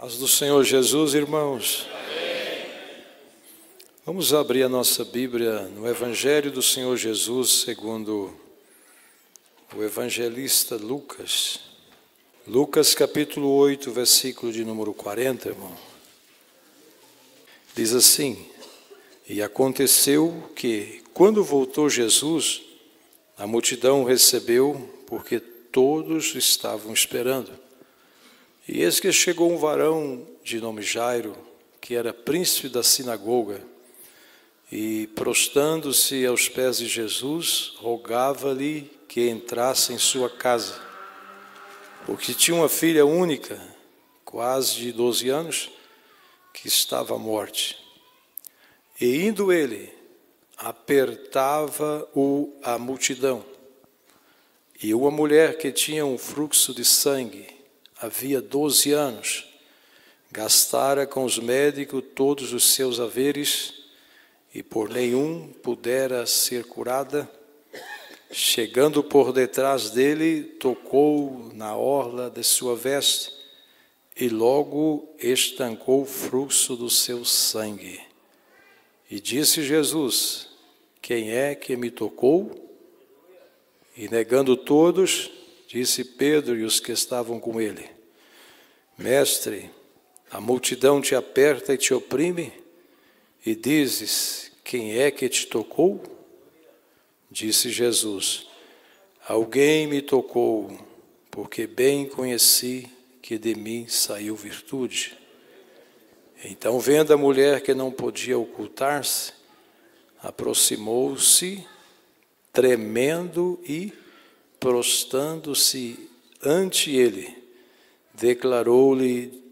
Paz do Senhor Jesus, irmãos. Amém. Vamos abrir a nossa Bíblia no Evangelho do Senhor Jesus, segundo o evangelista Lucas. Lucas capítulo 8, versículo de número 40, irmão. Diz assim: E aconteceu que, quando voltou Jesus, a multidão recebeu, porque todos estavam esperando. E eis que chegou um varão de nome Jairo, que era príncipe da sinagoga, e prostrando-se aos pés de Jesus, rogava-lhe que entrasse em sua casa, porque tinha uma filha única, quase de 12 anos, que estava à morte. E indo ele, apertava-o a multidão. E uma mulher que tinha um fluxo de sangue havia 12 anos, gastara com os médicos todos os seus haveres e por nenhum pudera ser curada. Chegando por detrás dele, tocou na orla de sua veste e logo estancou o fluxo do seu sangue. E disse Jesus: Quem é que me tocou? E negando todos, Disse Pedro e os que estavam com ele: Mestre, a multidão te aperta e te oprime, e dizes: Quem é que te tocou? Disse Jesus: Alguém me tocou, porque bem conheci que de mim saiu virtude. Então, vendo a mulher que não podia ocultar-se, aproximou-se, tremendo e prostando se ante ele, declarou-lhe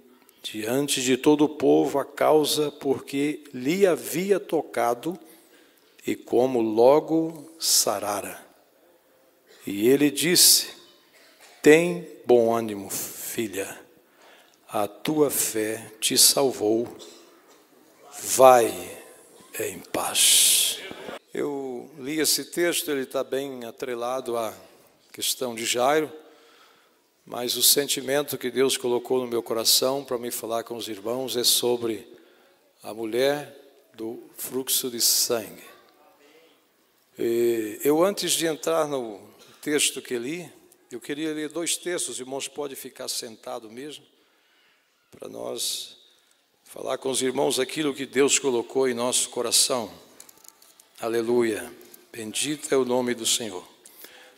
diante de todo o povo a causa porque lhe havia tocado e como logo sarara. E ele disse: Tem bom ânimo, filha, a tua fé te salvou. Vai em paz. Eu li esse texto, ele está bem atrelado a questão de Jairo, mas o sentimento que Deus colocou no meu coração para me falar com os irmãos é sobre a mulher do fluxo de sangue. E eu, antes de entrar no texto que li, eu queria ler dois textos, os irmãos podem ficar sentado mesmo, para nós falar com os irmãos aquilo que Deus colocou em nosso coração. Aleluia. Bendito é o nome do Senhor.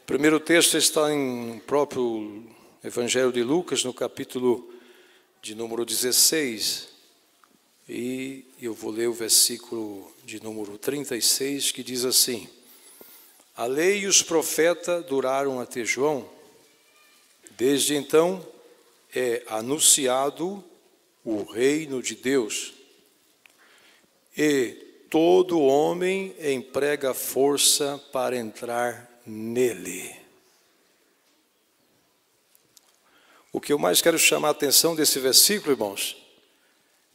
O primeiro texto está no próprio Evangelho de Lucas, no capítulo de número 16. E eu vou ler o versículo de número 36, que diz assim: A lei e os profetas duraram até João. Desde então é anunciado o reino de Deus. E todo homem emprega força para entrar nele. O que eu mais quero chamar a atenção desse versículo, irmãos,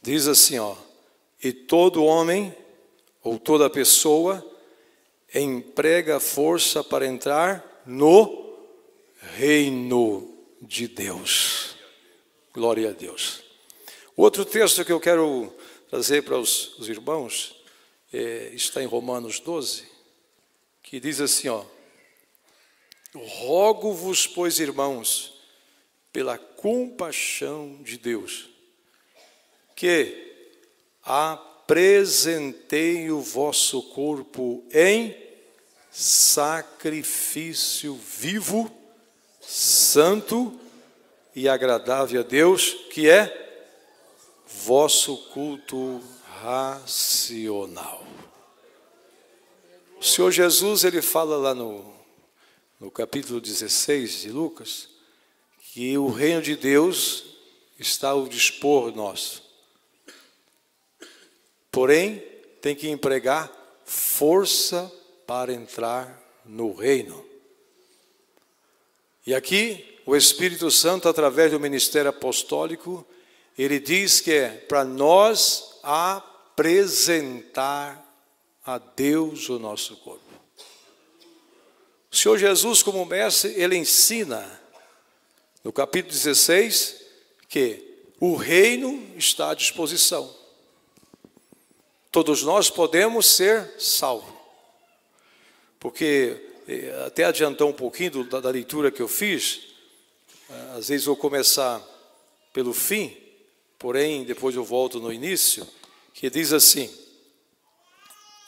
diz assim, ó: "E todo homem ou toda pessoa emprega força para entrar no reino de Deus." Glória a Deus. Outro texto que eu quero trazer para os, os irmãos é, está em Romanos 12, que diz assim, ó: Rogo-vos, pois, irmãos, pela compaixão de Deus, que apresentei o vosso corpo em sacrifício vivo, santo e agradável a Deus, que é vosso culto racional. O Senhor Jesus, ele fala lá no no capítulo 16 de Lucas, que o reino de Deus está ao dispor nosso. Porém, tem que empregar força para entrar no reino. E aqui, o Espírito Santo, através do ministério apostólico, ele diz que é para nós apresentar a Deus o nosso corpo. O Senhor Jesus, como mestre, ele ensina no capítulo 16 que o reino está à disposição. Todos nós podemos ser salvos. Porque, eh, até adiantar um pouquinho da, da leitura que eu fiz, eh, às vezes vou começar pelo fim, porém depois eu volto no início, que diz assim: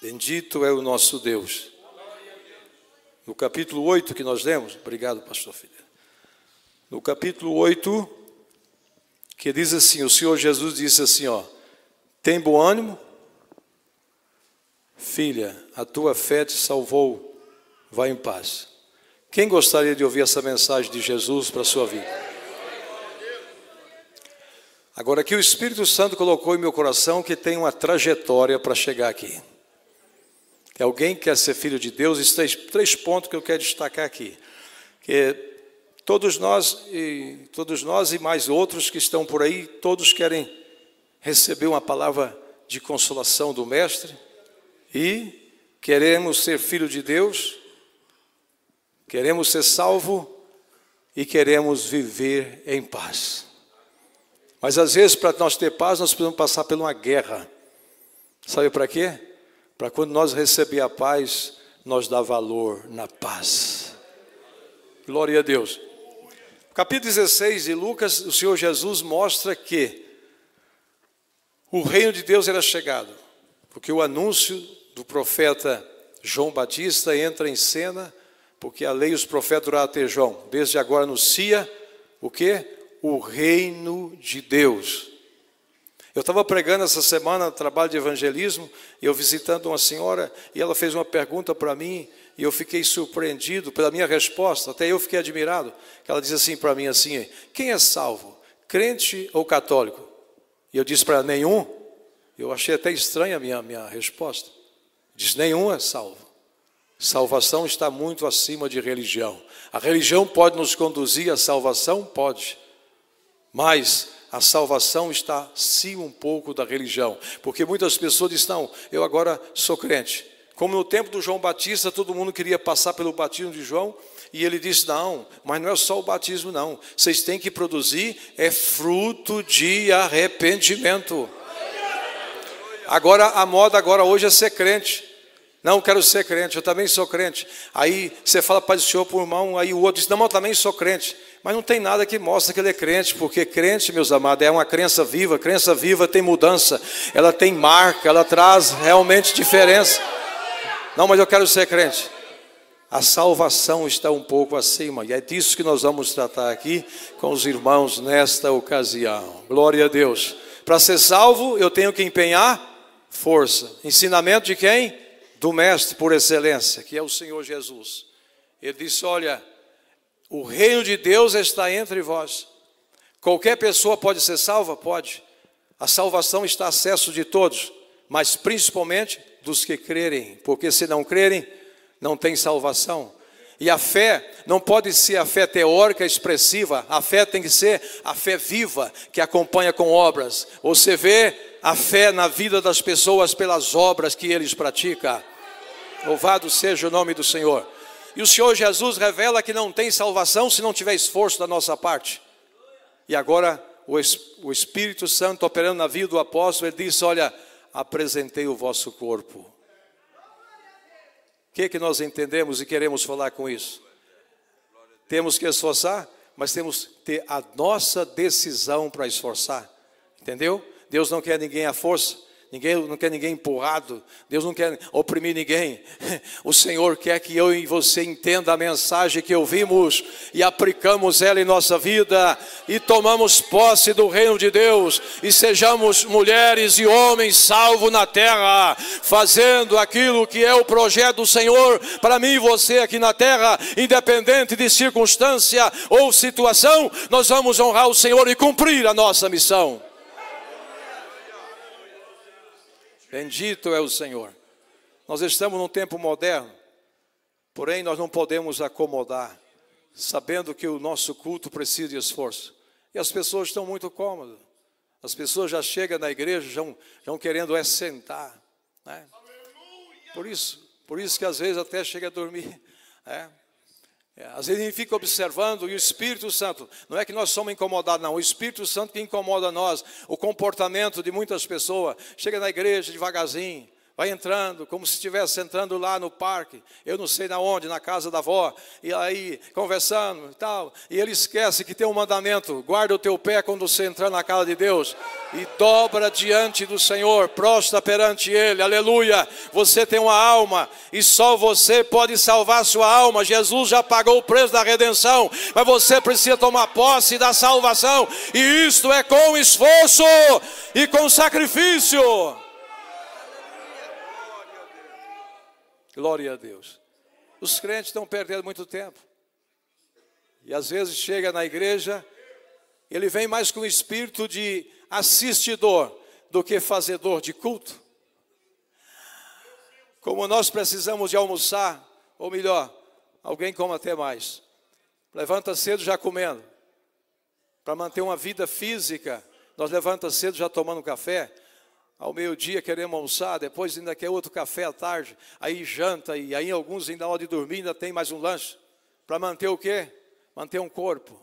Bendito é o nosso Deus no capítulo 8 que nós lemos, obrigado, pastor Filho. No capítulo 8, que diz assim: o Senhor Jesus disse assim: ó, tem bom ânimo? Filha, a tua fé te salvou, vai em paz. Quem gostaria de ouvir essa mensagem de Jesus para a sua vida? Agora, que o Espírito Santo colocou em meu coração que tem uma trajetória para chegar aqui. É alguém quer ser filho de Deus, esses três, três pontos que eu quero destacar aqui. Que todos nós, e, todos nós e mais outros que estão por aí, todos querem receber uma palavra de consolação do Mestre e queremos ser filho de Deus, queremos ser salvo e queremos viver em paz. Mas às vezes, para nós ter paz, nós precisamos passar por uma guerra. Sabe para quê? Para quando nós receber a paz, nós dar valor na paz. Glória a Deus. Capítulo 16 de Lucas, o Senhor Jesus mostra que o reino de Deus era chegado, porque o anúncio do profeta João Batista entra em cena, porque a lei e os profetas oraram até João. Desde agora anuncia o que? O reino de Deus. Eu estava pregando essa semana no trabalho de evangelismo, e eu visitando uma senhora, e ela fez uma pergunta para mim, e eu fiquei surpreendido pela minha resposta, até eu fiquei admirado. Ela disse assim para mim assim: "Quem é salvo? Crente ou católico?" E eu disse para nenhum. Eu achei até estranha a minha minha resposta. Diz: "Nenhum é salvo. Salvação está muito acima de religião. A religião pode nos conduzir à salvação, pode. Mas a salvação está sim um pouco da religião, porque muitas pessoas estão, eu agora sou crente. Como no tempo do João Batista, todo mundo queria passar pelo batismo de João, e ele disse: Não, mas não é só o batismo, não. Vocês têm que produzir é fruto de arrependimento. Agora a moda agora hoje é ser crente. Não, eu quero ser crente, eu também sou crente. Aí você fala para o Senhor para o irmão, aí o outro diz, não, eu também sou crente. Mas não tem nada que mostre que ele é crente, porque crente, meus amados, é uma crença viva. Crença viva tem mudança, ela tem marca, ela traz realmente diferença. Não, mas eu quero ser crente. A salvação está um pouco acima, e é disso que nós vamos tratar aqui com os irmãos nesta ocasião. Glória a Deus. Para ser salvo, eu tenho que empenhar força. Ensinamento de quem? do Mestre por excelência, que é o Senhor Jesus. Ele disse: Olha, o reino de Deus está entre vós. Qualquer pessoa pode ser salva? Pode. A salvação está a acesso de todos, mas principalmente dos que crerem, porque se não crerem, não tem salvação. E a fé não pode ser a fé teórica expressiva, a fé tem que ser a fé viva, que acompanha com obras. Você vê a fé na vida das pessoas pelas obras que eles praticam. Louvado seja o nome do Senhor. E o Senhor Jesus revela que não tem salvação se não tiver esforço da nossa parte. E agora o Espírito Santo operando na vida do apóstolo, ele diz: Olha, apresentei o vosso corpo. O que, é que nós entendemos e queremos falar com isso? Temos que esforçar, mas temos que ter a nossa decisão para esforçar. Entendeu? Deus não quer ninguém à força. Ninguém não quer ninguém empurrado. Deus não quer oprimir ninguém. O Senhor quer que eu e você entenda a mensagem que ouvimos e aplicamos ela em nossa vida e tomamos posse do reino de Deus e sejamos mulheres e homens salvos na terra, fazendo aquilo que é o projeto do Senhor para mim e você aqui na terra, independente de circunstância ou situação, nós vamos honrar o Senhor e cumprir a nossa missão. Bendito é o Senhor. Nós estamos num tempo moderno, porém nós não podemos acomodar, sabendo que o nosso culto precisa de esforço. E as pessoas estão muito cômodas. As pessoas já chegam na igreja, já, estão querendo é sentar. Né? Por isso, por isso que às vezes até chega a dormir. Né? É, às vezes a gente fica observando e o Espírito Santo, não é que nós somos incomodados, não, o Espírito Santo que incomoda nós, o comportamento de muitas pessoas, chega na igreja devagarzinho, vai entrando, como se estivesse entrando lá no parque, eu não sei na onde, na casa da avó, e aí conversando e tal, e ele esquece que tem um mandamento: guarda o teu pé quando você entrar na casa de Deus, e dobra diante do Senhor, prostra perante Ele, aleluia. Você tem uma alma, e só você pode salvar sua alma. Jesus já pagou o preço da redenção, mas você precisa tomar posse da salvação, e isto é com esforço e com sacrifício. Glória a Deus. Os crentes estão perdendo muito tempo. E às vezes chega na igreja, ele vem mais com o espírito de assistidor do que fazedor de culto. Como nós precisamos de almoçar, ou melhor, alguém coma até mais. Levanta cedo já comendo. Para manter uma vida física, nós levanta cedo já tomando café, ao meio-dia queremos almoçar, depois ainda quer outro café à tarde, aí janta, e aí alguns ainda na hora de dormir ainda tem mais um lanche. Para manter o quê? Manter um corpo.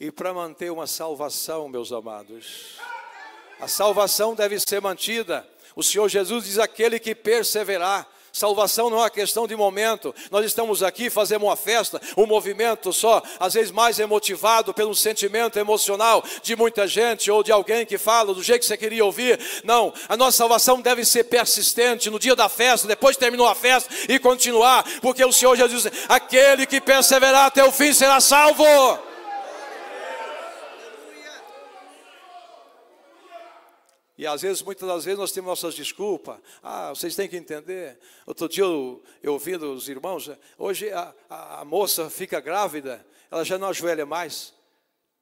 E para manter uma salvação, meus amados. A salvação deve ser mantida. O Senhor Jesus diz: aquele que perseverar, Salvação não é uma questão de momento. Nós estamos aqui, fazemos uma festa, um movimento só, às vezes mais emotivado pelo sentimento emocional de muita gente ou de alguém que fala do jeito que você queria ouvir. Não, a nossa salvação deve ser persistente no dia da festa, depois terminou a festa e continuar, porque o Senhor Jesus diz: aquele que perseverar até o fim será salvo. E às vezes, muitas das vezes, nós temos nossas desculpas. Ah, vocês têm que entender. Outro dia eu, eu ouvindo os irmãos, né, hoje a, a, a, moça fica grávida, ela já não ajoelha mais.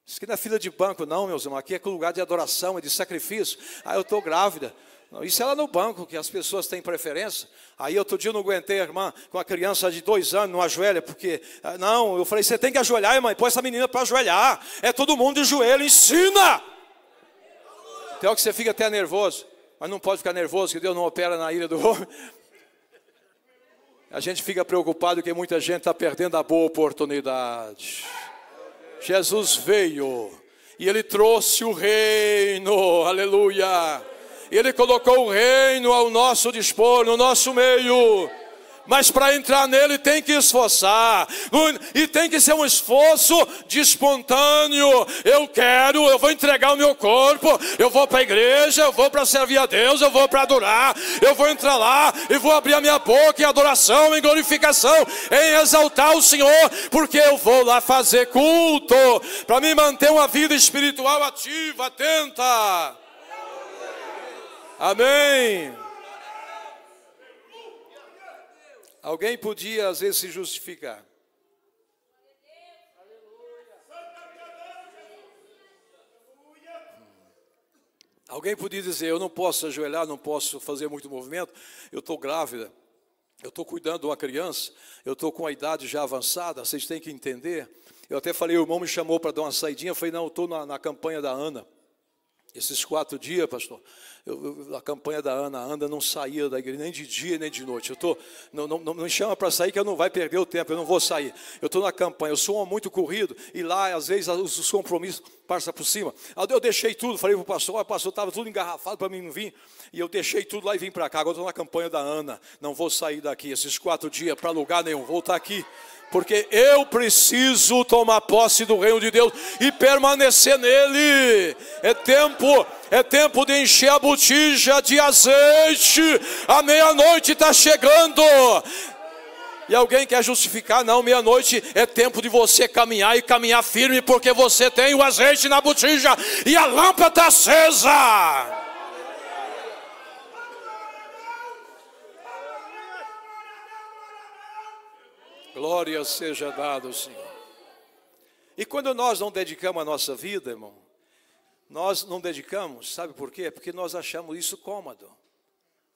Diz que não é fila de banco, não, meus irmãos. Aqui é lugar de adoração e de sacrifício. Ah, eu estou grávida. isso é lá no banco, que as pessoas têm preferência. Aí outro dia eu não aguentei a irmã com a criança de dois anos, não ajoelha, porque. Ah, não, eu falei, você tem que ajoelhar, irmã, põe essa menina para ajoelhar. É todo mundo de joelho, ensina! Até que você fica até nervoso, mas não pode ficar nervoso, que Deus não opera na ilha do homem. A gente fica preocupado que muita gente está perdendo a boa oportunidade. Jesus veio e ele trouxe o reino, aleluia. Ele colocou o reino ao nosso dispor, no nosso meio mas para entrar nele tem que esforçar, e tem que ser um esforço de espontâneo. Eu quero, eu vou entregar o meu corpo, eu vou para a igreja, eu vou para servir a Deus, eu vou para adorar, eu vou entrar lá e vou abrir a minha boca em adoração, em glorificação, em exaltar o Senhor, porque eu vou lá fazer culto, para me manter uma vida espiritual ativa, atenta. Amém. Alguém podia às vezes se justificar. Alguém podia dizer: Eu não posso ajoelhar, não posso fazer muito movimento, eu estou grávida, eu estou cuidando de uma criança, eu estou com a idade já avançada, vocês têm que entender. Eu até falei: O irmão me chamou para dar uma saidinha, eu falei: Não, eu estou na, na, campanha da Ana, esses quatro dias, pastor. Eu, eu, a campanha da Ana, a Ana não saía da igreja nem de dia nem de noite. Eu tô, não, não, não me chama para sair que eu não vai perder o tempo, eu não vou sair. Eu estou na campanha, eu sou um muito corrido e lá às vezes os, compromissos passam por cima. Ah, eu deixei tudo, falei para o pastor, o ah, pastor estava tudo engarrafado para mim não vir e eu deixei tudo lá e vim para cá. Agora estou na campanha da Ana, não vou sair daqui esses quatro dias para lugar nenhum, vou estar aqui porque eu preciso tomar posse do reino de Deus e permanecer nele. É tempo, é tempo de encher a botija de azeite. A meia-noite está chegando. E alguém quer justificar, não, meia-noite é tempo de você caminhar e caminhar firme, porque você tem o azeite na botija e a lâmpada está acesa. glória seja dada ao Senhor. E quando nós não dedicamos a nossa vida, irmão, nós não dedicamos, sabe por quê? Porque nós achamos isso cômodo.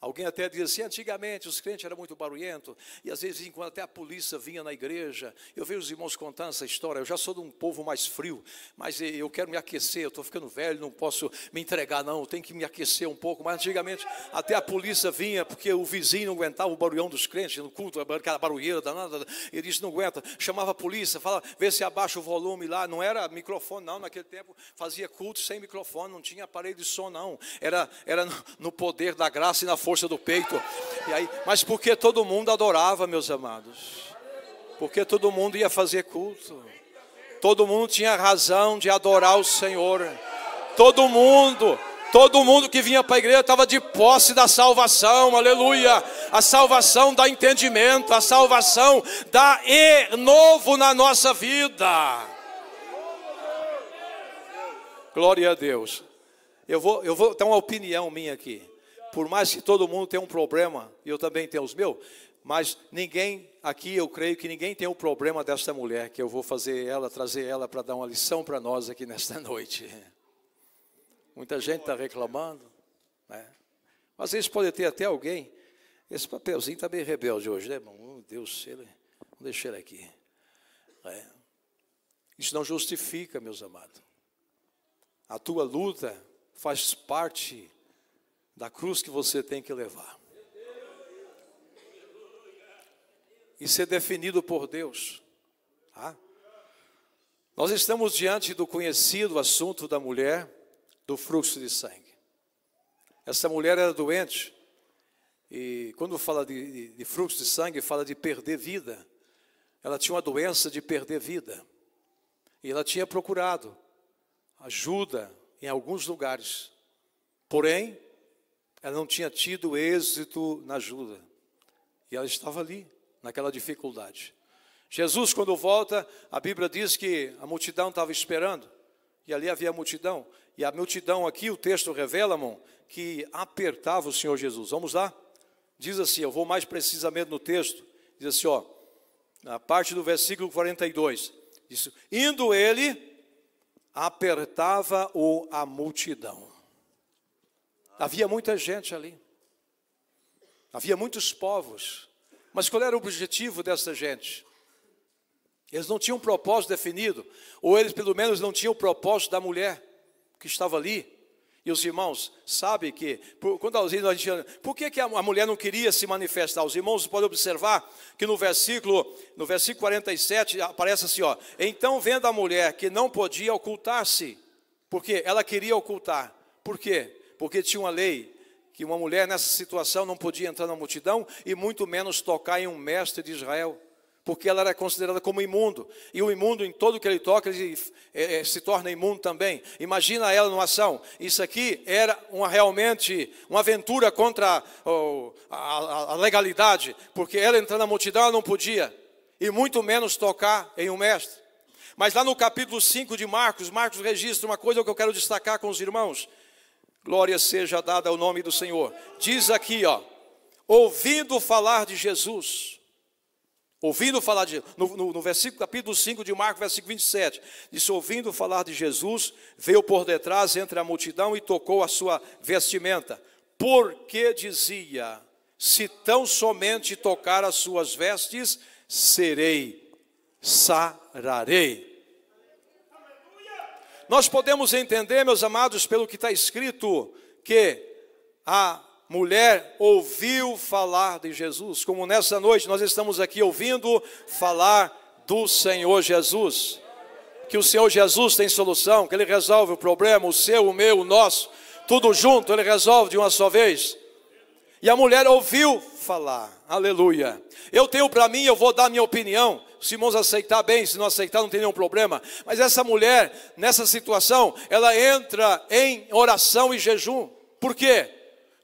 Alguém até dizia assim: antigamente os crentes eram muito barulhentos, e às vezes, enquanto até a polícia vinha na igreja, eu vejo os irmãos contando essa história. Eu já sou de um povo mais frio, mas eu quero me aquecer. Eu estou ficando velho, não posso me entregar, não. Eu tenho que me aquecer um pouco. Mas antigamente, até a polícia vinha, porque o vizinho não aguentava o barulhão dos crentes no culto, aquela barulheira danada. Ele disse: não aguenta. Chamava a polícia, fala, vê se abaixa o volume lá. Não era microfone, não. Naquele tempo fazia culto sem microfone, não tinha aparelho de som, não. Era, era no poder da graça e na força força do peito. E aí, mas porque todo mundo adorava, meus amados. Porque todo mundo ia fazer culto. Todo mundo tinha razão de adorar o Senhor. Todo mundo, todo mundo que vinha para a igreja estava de posse da salvação, aleluia. A salvação dá entendimento, a salvação dá e novo na nossa vida. Glória a Deus. Eu vou, eu vou ter uma opinião minha aqui por mais que todo mundo tenha um problema, e eu também tenho os meus, mas ninguém aqui, eu creio que ninguém tem o problema desta mulher, que eu vou fazer ela, trazer ela para dar uma lição para nós aqui nesta noite. Muita gente está reclamando, né? mas eles podem ter até alguém. Esse papelzinho está bem rebelde hoje, né, irmão? Meu oh, Deus, ele, vou deixar ele aqui. É. Isso não justifica, meus amados. A tua luta faz parte da cruz que você tem que levar. E ser definido por Deus. Tá? Nós estamos diante do conhecido assunto da mulher do fluxo de sangue. Essa mulher era doente. E quando fala de, de, de fluxo de sangue, fala de perder vida. Ela tinha uma doença de perder vida. E ela tinha procurado ajuda em alguns lugares. Porém, ela não tinha tido êxito na ajuda. E ela estava ali, naquela dificuldade. Jesus, quando volta, a Bíblia diz que a multidão estava esperando. E ali havia a multidão. E a multidão aqui, o texto revela, irmão, que apertava o Senhor Jesus. Vamos lá? Diz assim, eu vou mais precisamente no texto. Diz assim, ó, na parte do versículo 42. Diz, indo ele, apertava-o a multidão. Havia muita gente ali. Havia muitos povos. Mas qual era o objetivo dessa gente? Eles não tinham um propósito definido, ou eles pelo menos não tinham o propósito da mulher que estava ali. E os irmãos sabem que, por, quando a gente, por que, que a mulher não queria se manifestar? Os irmãos podem observar que no versículo, no versículo 47 aparece assim: ó, então vendo a mulher que não podia ocultar-se, porque ela queria ocultar. Por quê? porque tinha uma lei que uma mulher nessa situação não podia entrar na multidão e muito menos tocar em um mestre de Israel, porque ela era considerada como imundo, e o imundo em todo que ele toca ele é, é, se torna imundo também. Imagina ela numa ação. Isso aqui era uma realmente uma aventura contra a, a legalidade, porque ela entrar na multidão ela não podia, e muito menos tocar em um mestre. Mas lá no capítulo 5 de Marcos, Marcos registra uma coisa que eu quero destacar com os irmãos. Glória seja dada ao nome do Senhor. Diz aqui, ó, ouvindo falar de Jesus, ouvindo falar de no, no, no, versículo capítulo 5 de Marcos, versículo 27, disse, ouvindo falar de Jesus, veio por detrás entre a multidão e tocou a sua vestimenta, porque dizia, se tão somente tocar as suas vestes, serei, sararei. Nós podemos entender, meus amados, pelo que está escrito, que a mulher ouviu falar de Jesus, como nessa noite nós estamos aqui ouvindo falar do Senhor Jesus. Que o Senhor Jesus tem solução, que Ele resolve o problema, o seu, o meu, o nosso, tudo junto, Ele resolve de uma só vez. E a mulher ouviu falar, aleluia. Eu tenho para mim, eu vou dar minha opinião, se irmãos aceitar bem, se não aceitar, não tem nenhum problema. Mas essa mulher, nessa situação, ela entra em oração e jejum. Por quê?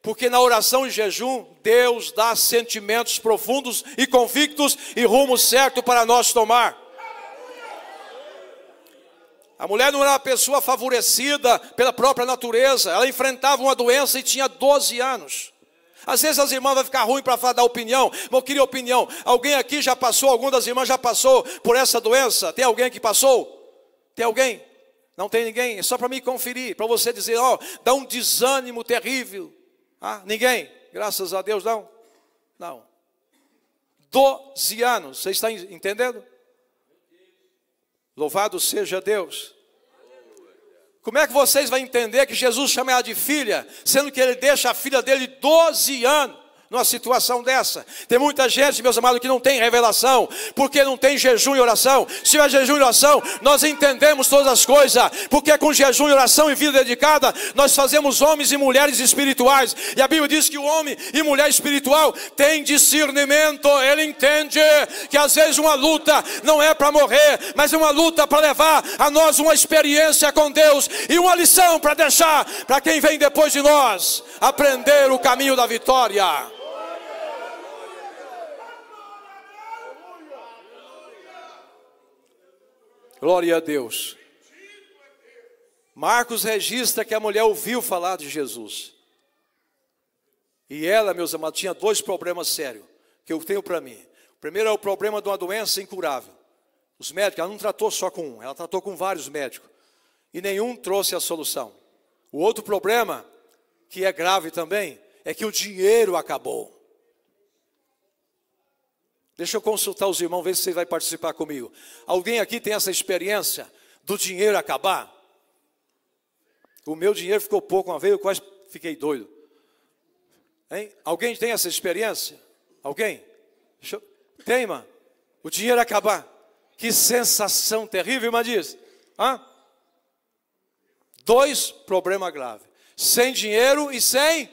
Porque na oração e jejum, Deus dá sentimentos profundos e convictos e rumo certo para nós tomar. A mulher não era uma pessoa favorecida pela própria natureza, ela enfrentava uma doença e tinha 12 anos. Às vezes as irmãs vão ficar ruim para falar da opinião, mas eu queria opinião. Alguém aqui já passou, alguma das irmãs já passou por essa doença? Tem alguém que passou? Tem alguém? Não tem ninguém? É só para me conferir, para você dizer, ó, oh, dá um desânimo terrível. Ah, ninguém? Graças a Deus, não. Não. Doze anos, você está entendendo? Louvado seja Deus. Como é que vocês vão entender que Jesus chama ela de filha, sendo que ele deixa a filha dele 12 anos? numa situação dessa. Tem muita gente, meus amados, que não tem revelação, porque não tem jejum e oração. Se é jejum e oração, nós entendemos todas as coisas, porque é com jejum e oração e vida dedicada, nós fazemos homens e mulheres espirituais. E a Bíblia diz que o homem e mulher espiritual tem discernimento, ele entende que às vezes uma luta não é para morrer, mas é uma luta para levar a nós uma experiência com Deus e uma lição para deixar para quem vem depois de nós aprender o caminho da vitória. Glória a Deus. Marcos registra que a mulher ouviu falar de Jesus. E ela, meus amados, tinha dois problemas sérios que eu tenho para mim. O primeiro é o problema de uma doença incurável. Os médicos, ela não tratou só com um, ela tratou com vários médicos. E nenhum trouxe a solução. O outro problema, que é grave também, é que o dinheiro acabou. Deixa eu consultar os irmãos, ver se você vai participar comigo. Alguém aqui tem essa experiência do dinheiro acabar? O meu dinheiro ficou pouco uma vez, eu quase fiquei doido. Hein? Alguém tem essa experiência? Alguém? Eu... Tem, irmã? O dinheiro acabar. Que sensação terrível, irmã diz. Hã? Dois problemas graves. Sem dinheiro e sem.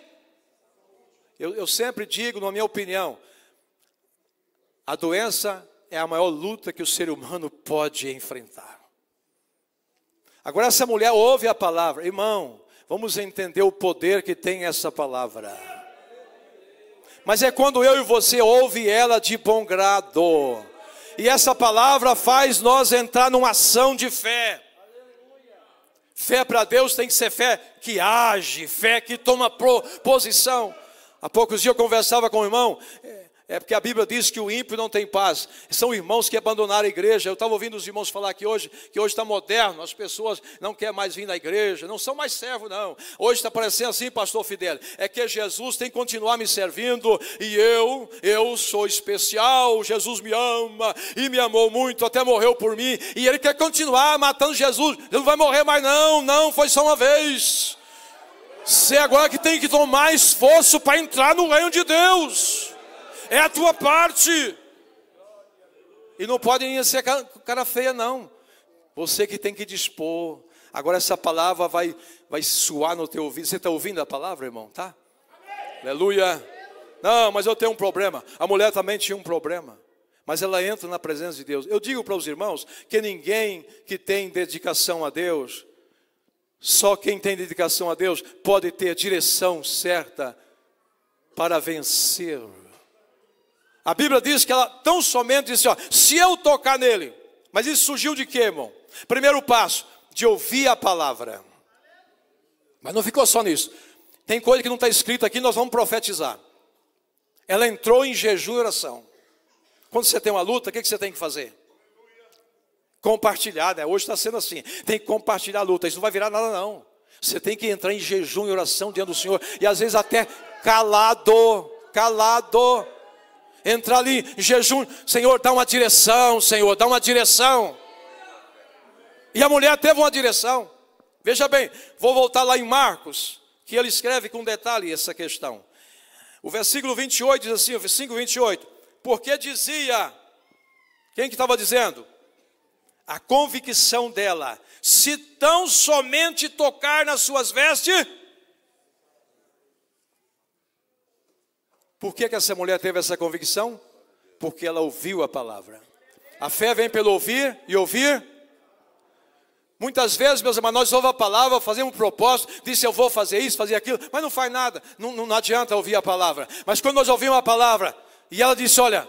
Eu, eu sempre digo, na minha opinião, a doença é a maior luta que o ser humano pode enfrentar. Agora, essa mulher ouve a palavra, irmão, vamos entender o poder que tem essa palavra. Mas é quando eu e você ouve ela de bom grado. E essa palavra faz nós entrar numa ação de fé. Fé para Deus tem que ser fé que age, fé que toma posição. Há poucos dias eu conversava com um irmão, é porque a Bíblia diz que o ímpio não tem paz. São irmãos que abandonaram a igreja. Eu estava ouvindo os irmãos falar aqui hoje, que hoje está moderno, as pessoas não querem mais vir na igreja, não são mais servos, não. Hoje está parecendo assim, pastor Fidel, é que Jesus tem que continuar me servindo, e eu, eu sou especial, Jesus me ama, e me amou muito, até morreu por mim, e ele quer continuar matando Jesus. Ele não vai morrer mais, não, não, foi só uma vez. Você é agora que tem que tomar esforço para entrar no reino de Deus é a tua parte. E não pode ser cara feia, não. Você que tem que dispor. Agora essa palavra vai, vai suar no teu ouvido. Você está ouvindo a palavra, irmão? Tá? Amém. Aleluia. Não, mas eu tenho um problema. A mulher também tinha um problema. Mas ela entra na presença de Deus. Eu digo para os irmãos que ninguém que tem dedicação a Deus, só quem tem dedicação a Deus pode ter a direção certa para vencer a Bíblia diz que ela tão somente disse: ó, se eu tocar nele. Mas isso surgiu de quê, irmão? Primeiro passo, de ouvir a palavra. Mas não ficou só nisso. Tem coisa que não está escrita aqui, nós vamos profetizar. Ela entrou em jejum e oração. Quando você tem uma luta, o que você tem que fazer? Compartilhar, né? Hoje está sendo assim. Tem que compartilhar a luta. Isso não vai virar nada, não. Você tem que entrar em jejum e oração diante do Senhor. E às vezes até calado, calado entrar ali em jejum. Senhor, dá uma direção, Senhor, dá uma direção. E a mulher teve uma direção. Veja bem, vou voltar lá em Marcos, que ele escreve com detalhe essa questão. O versículo 28 diz assim, o versículo 28, porque dizia, quem que estava dizendo? A convicção dela, se tão somente tocar nas suas vestes, Por que, que essa mulher teve essa convicção? Porque ela ouviu a palavra. A fé vem pelo ouvir e ouvir. Muitas vezes, meus irmãos, nós ouvimos a palavra, fazemos um propósito, disse eu vou fazer isso, fazer aquilo, mas não faz nada, não, não adianta ouvir a palavra. Mas quando nós ouvimos a palavra, e ela disse: Olha,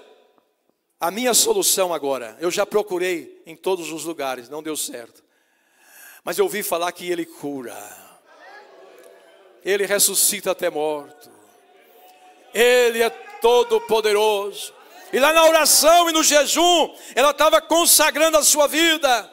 a minha solução agora, eu já procurei em todos os lugares, não deu certo. Mas eu ouvi falar que ele cura, ele ressuscita até morto, ele é todo poderoso. E lá na oração e no jejum, ela estava consagrando a sua vida.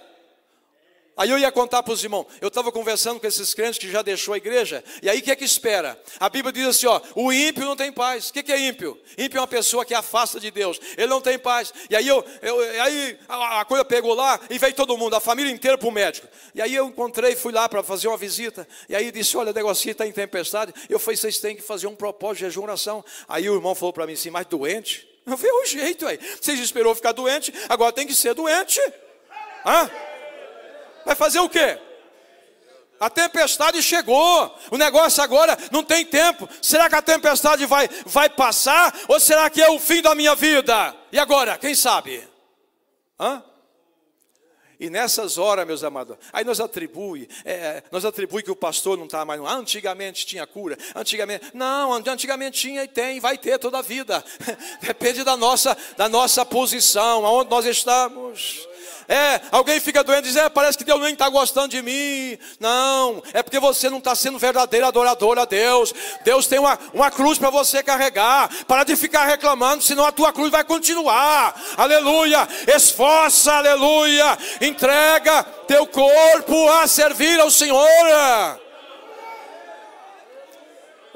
Aí eu ia contar para os irmãos, eu estava conversando com esses crentes que já deixou a igreja, e aí o que é que espera? A Bíblia diz assim: ó, o ímpio não tem paz. O que, é ímpio? Ímpio é uma pessoa que afasta de Deus, ele não tem paz. E aí eu, eu aí a, coisa pegou lá e veio todo mundo, a família inteira para o médico. E aí eu encontrei, fui lá para fazer uma visita, e aí disse: olha, o negocinho está em tempestade. Eu falei, vocês têm que fazer um propósito de jejum oração. Aí o irmão falou para mim assim, mas doente? Não veio é o jeito aí. Vocês esperou ficar doente, agora tem que ser doente. Hã? vai fazer o quê? A tempestade chegou, o negócio agora não tem tempo. Será que a tempestade vai, vai passar? Ou será que é o fim da minha vida? E agora, quem sabe? Hã? E nessas horas, meus amados, aí nós atribui, é, é nós atribui que o pastor não está mais. Ah, antigamente tinha cura, antigamente. Não, antigamente tinha e tem, vai ter toda a vida. Depende da nossa, da nossa posição, aonde nós estamos. É, alguém fica doente e diz: é, parece que Deus nem está gostando de mim. Não, é porque você não está sendo verdadeiro adorador a Deus. Deus tem uma, uma cruz para você carregar. Para de ficar reclamando, senão a tua cruz vai continuar. Aleluia. Esforça, aleluia. Entrega teu corpo a servir ao Senhor.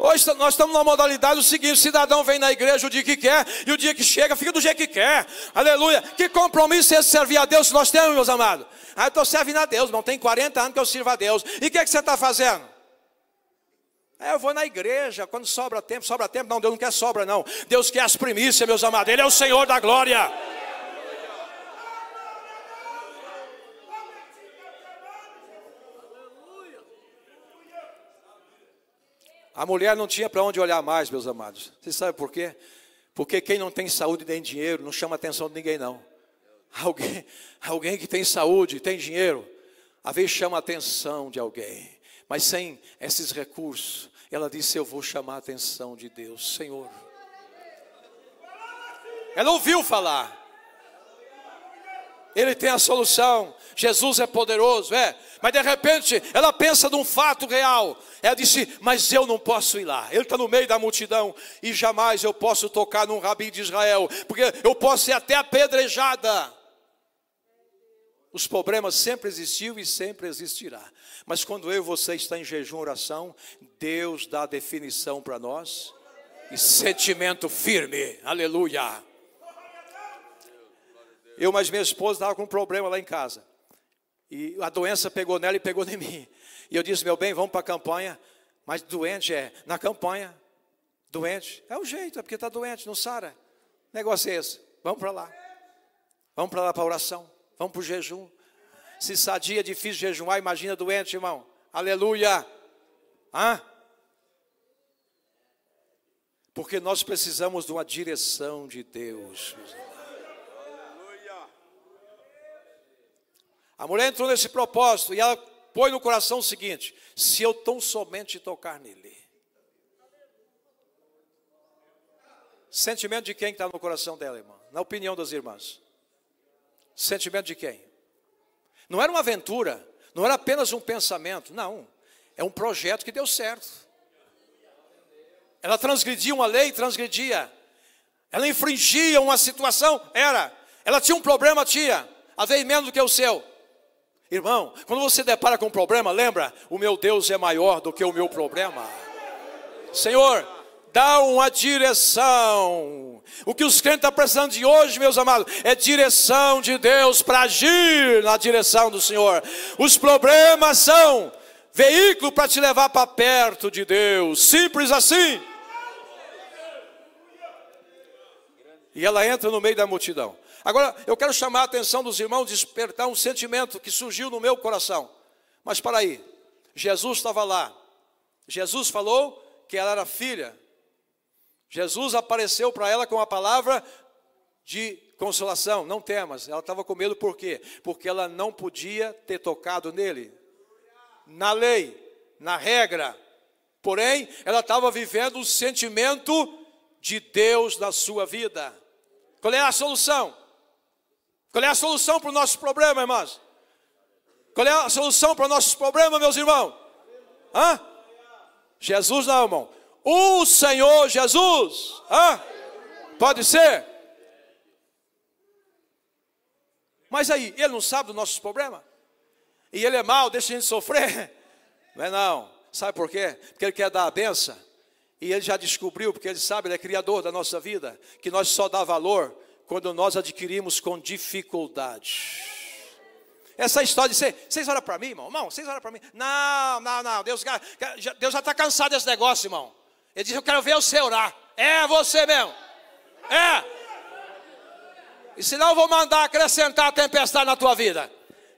Hoje nós estamos numa modalidade o seguinte: o cidadão vem na igreja o dia que quer e o dia que chega fica do jeito que quer. Aleluia. Que compromisso é esse servir a Deus que nós temos, meus amados? Ah, eu estou servindo a Deus, não tem 40 anos que eu sirvo a Deus. E o que, é que você está fazendo? É, eu vou na igreja, quando sobra tempo, sobra tempo. Não, Deus não quer sobra, não. Deus quer as primícias, meus amados. Ele é o Senhor da glória. A mulher não tinha para onde olhar mais, meus amados. Você sabe por quê? Porque quem não tem saúde nem dinheiro não chama a atenção de ninguém, não. Alguém, alguém que tem saúde, tem dinheiro, às vezes chama a atenção de alguém. Mas sem esses recursos, ela disse: Eu vou chamar a atenção de Deus, Senhor. Ela ouviu falar, ele tem a solução. Jesus é poderoso, é. Mas de repente ela pensa num fato real. Ela disse: Mas eu não posso ir lá. Ele está no meio da multidão e jamais eu posso tocar num rabino de Israel, porque eu posso ser até apedrejada. Os problemas sempre existiu e sempre existirá. Mas quando eu e você está em jejum oração, Deus dá definição para nós e sentimento firme. Aleluia. Eu, mas minha esposa estava com um problema lá em casa. E a doença pegou nela e pegou em mim. E eu disse, meu bem, vamos para a campanha. Mas doente é, na campanha, doente. É o jeito, é porque está doente, não sara. Negócio é esse. Vamos para lá. Vamos para lá para a oração. Vamos para o jejum. Se sadia é difícil jejuar, imagina doente, irmão. Aleluia. Hã? Porque nós precisamos de uma direção de Deus. A mulher entrou nesse propósito e ela põe no coração o seguinte: se eu tão somente tocar nele. Sentimento de quem está no coração dela, irmã? Na opinião das irmãs. Sentimento de quem? Não era uma aventura, não era apenas um pensamento, não. É um projeto que deu certo. Ela transgredia uma lei, transgredia. Ela infringia uma situação, era. Ela tinha um problema, tinha. A vez menos do que o seu. Irmão, quando você depara com um problema, lembra, o meu Deus é maior do que o meu problema. Senhor, dá uma direção. O que os crentes estão precisando de hoje, meus amados, é direção de Deus para agir na direção do Senhor. Os problemas são veículo para te levar para perto de Deus. Simples assim. E ela entra no meio da multidão. Agora, eu quero chamar a atenção dos irmãos, despertar um sentimento que surgiu no meu coração. Mas para aí, Jesus estava lá. Jesus falou que ela era filha. Jesus apareceu para ela com a palavra de consolação: não temas. Ela estava com medo por quê? Porque ela não podia ter tocado nele. Na lei, na regra. Porém, ela estava vivendo o sentimento de Deus na sua vida. Qual é a solução? Qual é a solução para o nosso problema, irmãos? Qual é a solução para o nosso problema, meus irmãos? Hã? Jesus não, irmão. O Senhor Jesus. Hã? Pode ser? Mas aí, ele não sabe do nossos problema? E ele é mal, deixa a gente sofrer? Não é não. Sabe por quê? Porque ele quer dar a benção. E ele já descobriu, porque ele sabe, ele é criador da nossa vida, que nós só dá valor quando nós adquirimos com dificuldade. Essa história de ser, vocês olham para mim, irmão? Irmão, vocês olham para mim? Não, não, não, Deus, Deus já está cansado desse negócio, irmão. Ele diz, eu quero ver você orar. É você mesmo. É. E senão eu vou mandar acrescentar a tempestade na tua vida.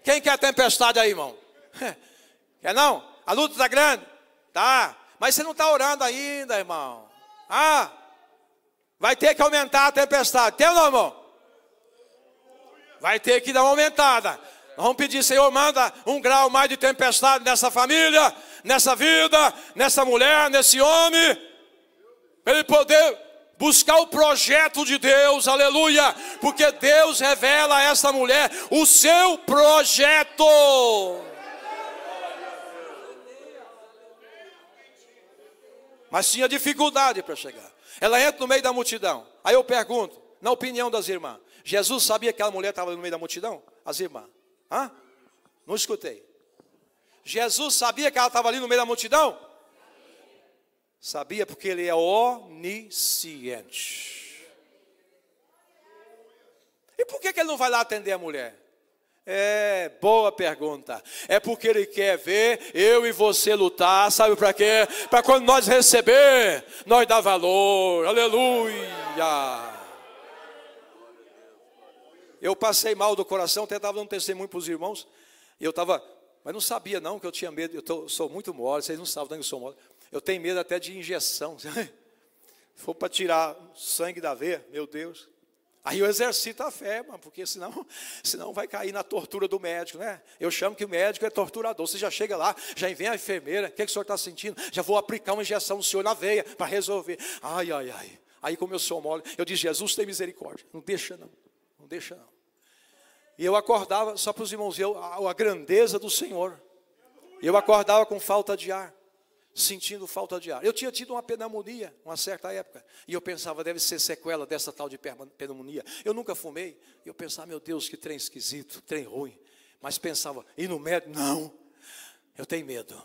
Quem quer tempestade aí, irmão? Quer não? A luta está grande? Tá. Mas você não está orando ainda, irmão. Ah, Vai ter que aumentar a tempestade. Tem ou não, irmão? Vai ter que dar uma aumentada. Vamos pedir, Senhor, manda um grau mais de tempestade nessa família, nessa vida, nessa mulher, nesse homem, para ele poder buscar o projeto de Deus, aleluia, porque Deus revela a essa mulher o seu projeto. Mas tinha dificuldade para chegar. Ela entra no meio da multidão. Aí eu pergunto, na opinião das irmãs, Jesus sabia que aquela mulher estava no meio da multidão? As irmãs. Hã? Não escutei. Jesus sabia que ela estava ali no meio da multidão? Sabia porque ele é onisciente. E por que, que ele não vai lá atender a mulher? É, boa pergunta. É porque Ele quer ver eu e você lutar, sabe para quê? Para quando nós receber, nós dar valor. Aleluia! Eu passei mal do coração, até estava dando testemunho para os irmãos, e eu estava, mas não sabia não que eu tinha medo, eu tô, sou muito mole, vocês não sabem que eu sou mole. Eu tenho medo até de injeção. Se for para tirar sangue da veia, meu Deus. Aí eu exercito a fé, mano, porque senão, senão vai cair na tortura do médico, né? Eu chamo que o médico é torturador. Você já chega lá, já vem a enfermeira, o que, é que o senhor está sentindo? Já vou aplicar uma injeção no senhor na veia para resolver. Ai, ai, ai. Aí, como eu sou mole, eu disse: Jesus tem misericórdia. Não deixa, não. Não deixa, não. E eu acordava, só para os irmãos, eu, a, a grandeza do Senhor. Eu acordava com falta de ar sentindo falta de ar. Eu tinha tido uma pneumonia, uma certa época, e eu pensava, deve ser sequela dessa tal de pneumonia. Eu nunca fumei, e eu pensava, meu Deus, que trem esquisito, trem ruim. Mas pensava, e no médico? Não, eu tenho medo.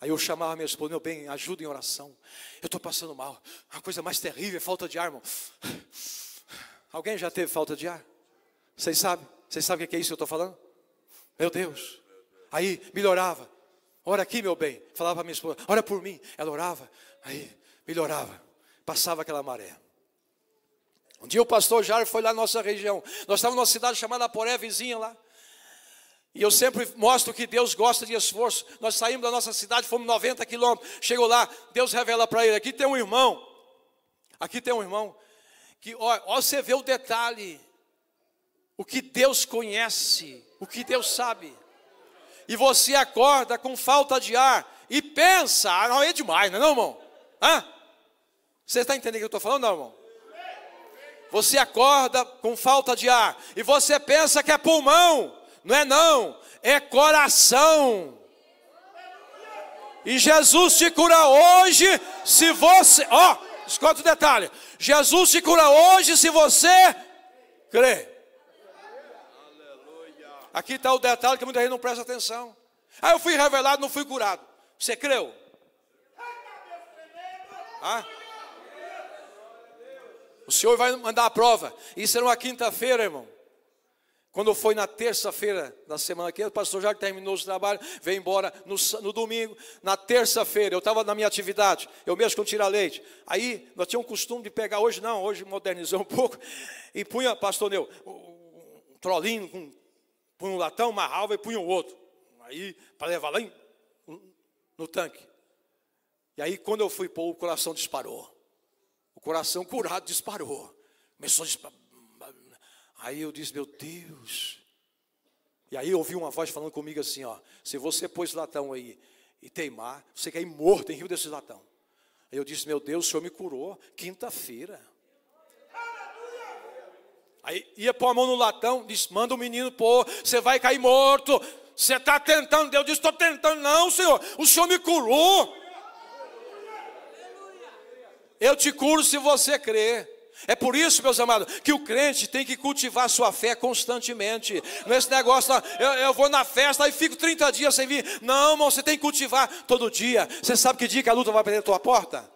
Aí eu chamava minha esposa, meu bem, ajuda em oração. Eu estou passando mal. A coisa mais terrível é falta de ar, irmão. Alguém já teve falta de ar? Vocês sabem? Vocês sabem o que é isso que eu estou falando? Meu Deus. Aí melhorava, Ora aqui, meu bem. Falava para minha esposa: Ora por mim. Ela orava. Aí melhorava. Passava aquela maré. Um dia o pastor Jairo foi lá na nossa região. Nós estávamos numa cidade chamada Poré, vizinha lá. E eu sempre mostro que Deus gosta de esforço. Nós saímos da nossa cidade, fomos 90 quilômetros. Chegou lá, Deus revela para ele: aqui tem um irmão. Aqui tem um irmão. Que, ó, ó, você vê o detalhe. O que Deus conhece, o que Deus sabe e você acorda com falta de ar e pensa, ah, não é demais, não é não, irmão? Hã? Você está entendendo o que eu estou falando, não, irmão? Você acorda com falta de ar e você pensa que é pulmão, não é não, é coração. E Jesus te cura hoje se você, ó, oh, escuta o detalhe. Jesus te cura hoje se você crê. Aqui está o detalhe que muita gente não presta atenção. Ah, eu fui revelado, não fui curado. Você creu? Ah? O Senhor vai mandar a prova. Isso era uma quinta-feira, irmão. Quando foi na terça-feira da semana que o pastor já terminou o trabalho, veio embora no, no domingo. Na terça-feira, eu estava na minha atividade, eu mesmo com tira-leite. Aí, nós tínhamos o costume de pegar, hoje não, hoje modernizou um pouco, e punha, pastor Neu, um, um trolinho com Põe um latão, uma alva e punha o outro. Aí, para levar lá em, no tanque. E aí, quando eu fui pôr, o coração disparou. O coração curado disparou. Começou a disparar. Aí eu disse, meu Deus. E aí eu ouvi uma voz falando comigo assim, ó. Se você pôs latão aí e teimar, você quer ir morto em rio desse latão. Aí eu disse, meu Deus, o Senhor me curou quinta-feira. Aí ia pôr a mão no latão, disse: manda o menino pôr, você vai cair morto. Você está tentando, Deus disse: estou tentando, não, Senhor. O Senhor me curou. Eu te curo se você crer. É por isso, meus amados, que o crente tem que cultivar sua fé constantemente. Não é esse negócio, ah, eu, eu vou na festa e fico 30 dias sem vir. Não, irmão, você tem que cultivar todo dia. Você sabe que dia que a luta vai bater na tua porta?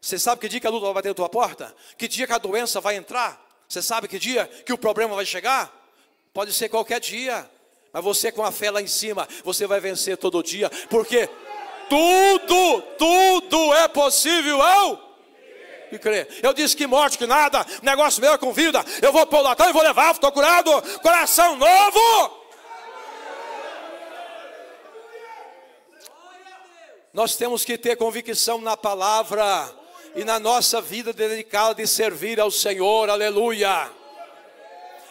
Você sabe que dia que a luta vai bater na tua porta? Que dia que a doença vai entrar? Você sabe que dia que o problema vai chegar? Pode ser qualquer dia. Mas você com a fé lá em cima, você vai vencer todo dia, porque tudo, tudo é possível ao que crer. Eu disse que morte, que nada, negócio meu é com vida. Eu vou pôr o latão e vou levar, estou curado, coração novo. Nós temos que ter convicção na palavra e na nossa vida dedicada de servir ao Senhor, aleluia.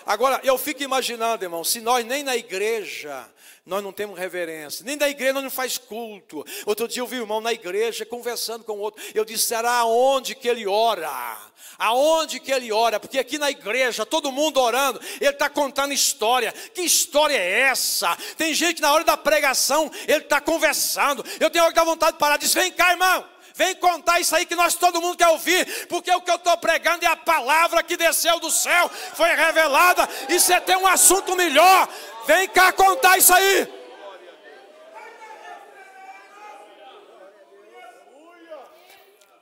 Agora, eu fico imaginando, irmão, se nós nem na igreja nós não temos reverência, nem na igreja nós não faz culto. Outro dia eu vi um irmão na igreja conversando com outro, eu disse: será aonde que ele ora? Aonde que ele ora? Porque aqui na igreja, todo mundo orando, ele está contando história. Que história é essa? Tem gente que na hora da pregação ele está conversando. Eu tenho a que vontade de parar, diz: vem cá, irmão. Vem contar isso aí que nós todo mundo quer ouvir, porque o que eu estou pregando é a palavra que desceu do céu, foi revelada, e você tem um assunto melhor. Vem cá contar isso aí.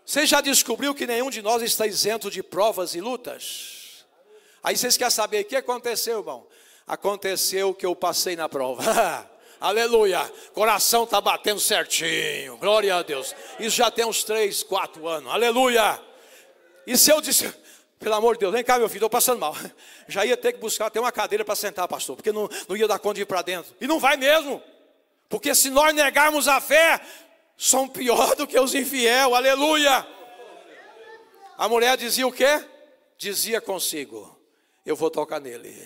Você já descobriu que nenhum de nós está isento de provas e lutas? Aí vocês querem saber o que aconteceu, irmão? Aconteceu que eu passei na prova. Aleluia. Coração está batendo certinho. Glória a Deus. Isso já tem uns três, quatro anos. Aleluia. E se eu disse, pelo amor de Deus, vem cá, meu filho, estou passando mal. Já ia ter que buscar até uma cadeira para sentar, pastor, porque não, não ia dar conta de ir para dentro. E não vai mesmo. Porque se nós negarmos a fé, são pior do que os infiel. Aleluia. A mulher dizia o quê? Dizia consigo: Eu vou tocar nele.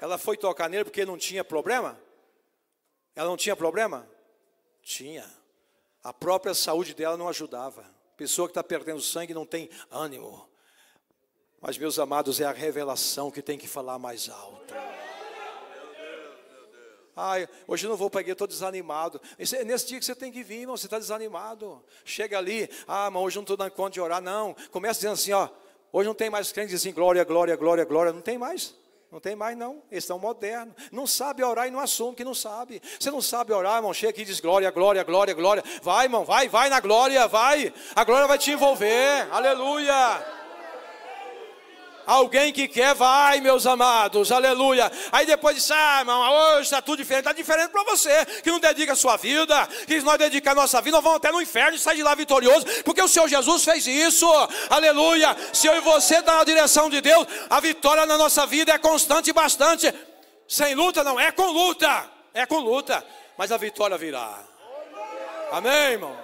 Ela foi tocar nele porque não tinha problema? Ela não tinha problema? Tinha. A própria saúde dela não ajudava. Pessoa que está perdendo sangue não tem ânimo. Mas, meus amados, é a revelação que tem que falar mais alto. Ai, hoje eu não vou para a estou desanimado. É nesse dia que você tem que vir, irmão, você está desanimado. Chega ali, ah, mas hoje eu não estou dando conta de orar, não. Começa dizendo assim, ó, hoje não tem mais crente, diz glória, glória, glória, glória, não tem mais. Não tem mais, não. Eles estão modernos. Não sabe orar e não assume que não sabe. Você não sabe orar, irmão. Chega aqui e diz glória, glória, glória, glória. Vai, irmão, vai, vai na glória, vai. A glória vai te envolver. Aleluia. Alguém que quer, vai, meus amados, aleluia. Aí depois disse, ah, irmão, hoje está tudo diferente. Está diferente para você, que não dedica a sua vida, que nós dedicamos a nossa vida, nós vamos até no inferno e sair de lá vitorioso, porque o Senhor Jesus fez isso, aleluia. Se eu e você está na direção de Deus, a vitória na nossa vida é constante e bastante. Sem luta, não, é com luta, é com luta, mas a vitória virá. Amém, irmão?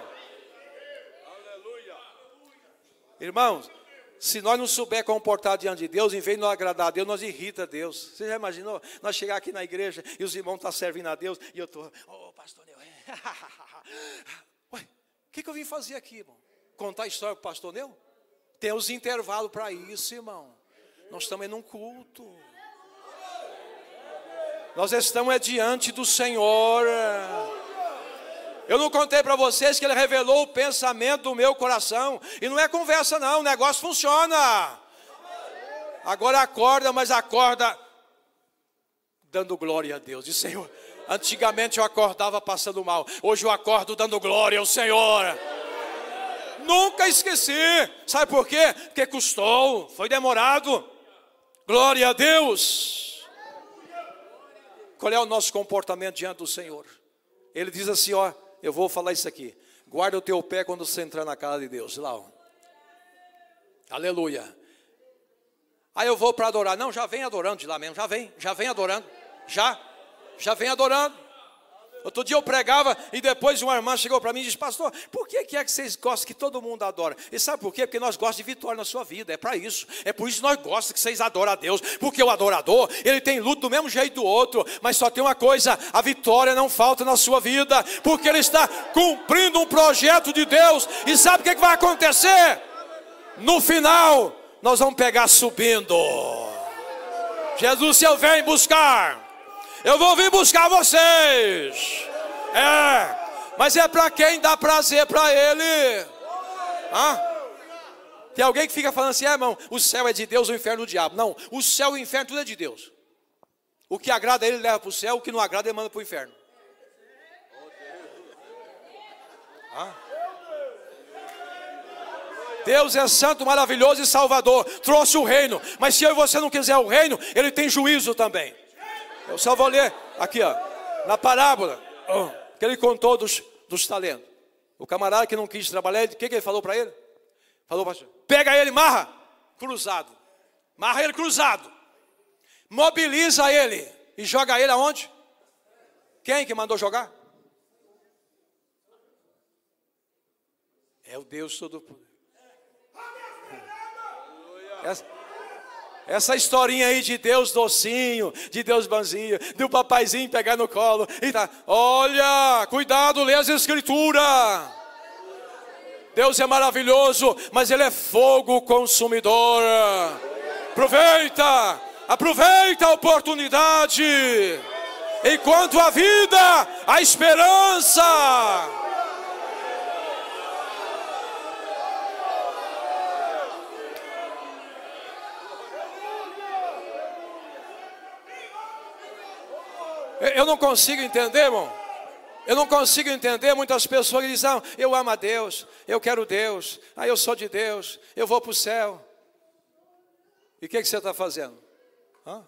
Irmãos, se nós não souber comportar diante de Deus, em vez de não agradar a Deus, nós irrita a Deus. Você já imaginou? Nós chegar aqui na igreja e os irmãos estão tá servindo a Deus e eu estou, ô oh, pastor Neu, é. o que, que eu vim fazer aqui, irmão? Contar a história para o pastor Neu? Tem os intervalos para isso, irmão. Nós estamos em um culto. Nós estamos é diante do Senhor. Eu não contei para vocês que ele revelou o pensamento do meu coração. E não é conversa, não, o negócio funciona. Agora acorda, mas acorda dando glória a Deus. E Senhor, antigamente eu acordava passando mal, hoje eu acordo dando glória ao Senhor. Nunca esqueci, sabe por quê? Porque custou, foi demorado. Glória a Deus. Qual é o nosso comportamento diante do Senhor? Ele diz assim: ó, eu vou falar isso aqui. Guarda o teu pé quando você entrar na casa de Deus. Lá. Ó. Aleluia. Aí eu vou para adorar. Não, já vem adorando de lá mesmo. Já vem, já vem adorando. Já, já vem adorando. Outro dia eu pregava e depois uma irmã chegou para mim e disse: Pastor, por que é que vocês gostam que todo mundo adora? E sabe por quê? Porque nós gostamos de vitória na sua vida, é para isso. É por isso que nós gostamos que vocês adoram a Deus. Porque o adorador, ele tem luto do mesmo jeito do outro, mas só tem uma coisa: a vitória não falta na sua vida, porque ele está cumprindo um projeto de Deus. E sabe o que, é que vai acontecer? No final, nós vamos pegar subindo. Jesus, se eu venho buscar. Eu vou vir buscar vocês. É, mas é para quem dá prazer para Ele. Hã? Tem alguém que fica falando assim, é, irmão, o céu é de Deus, o inferno é do diabo. Não, o céu e o inferno tudo é de Deus. O que agrada ele leva para o céu, o que não agrada ele manda para o inferno. Deus é santo, maravilhoso e salvador. Trouxe o reino. Mas se eu e você não quiser o reino, ele tem juízo também. Eu é só vou ler aqui, ó, na parábola que ele contou dos, dos talentos. O camarada que não quis trabalhar, o que, que ele falou para ele? Falou, pastor, pega ele, marra, cruzado. Marra ele cruzado. Mobiliza ele e joga ele aonde? Quem que mandou jogar? É o Deus Todo-Poderoso. Essa, essa historinha aí de Deus docinho, de Deus banzinho, de o um papaizinho pegar no colo e tá, olha, cuidado, lê as escrituras. Deus é maravilhoso, mas ele é fogo consumidor. Aproveita, aproveita a oportunidade. Enquanto a vida, a esperança. Eu não consigo entender, irmão. Eu não consigo entender. Muitas pessoas dizem: ah, Eu amo a Deus, eu quero Deus, ah, eu sou de Deus, eu vou para o céu. E o que, que, você está fazendo? Hã?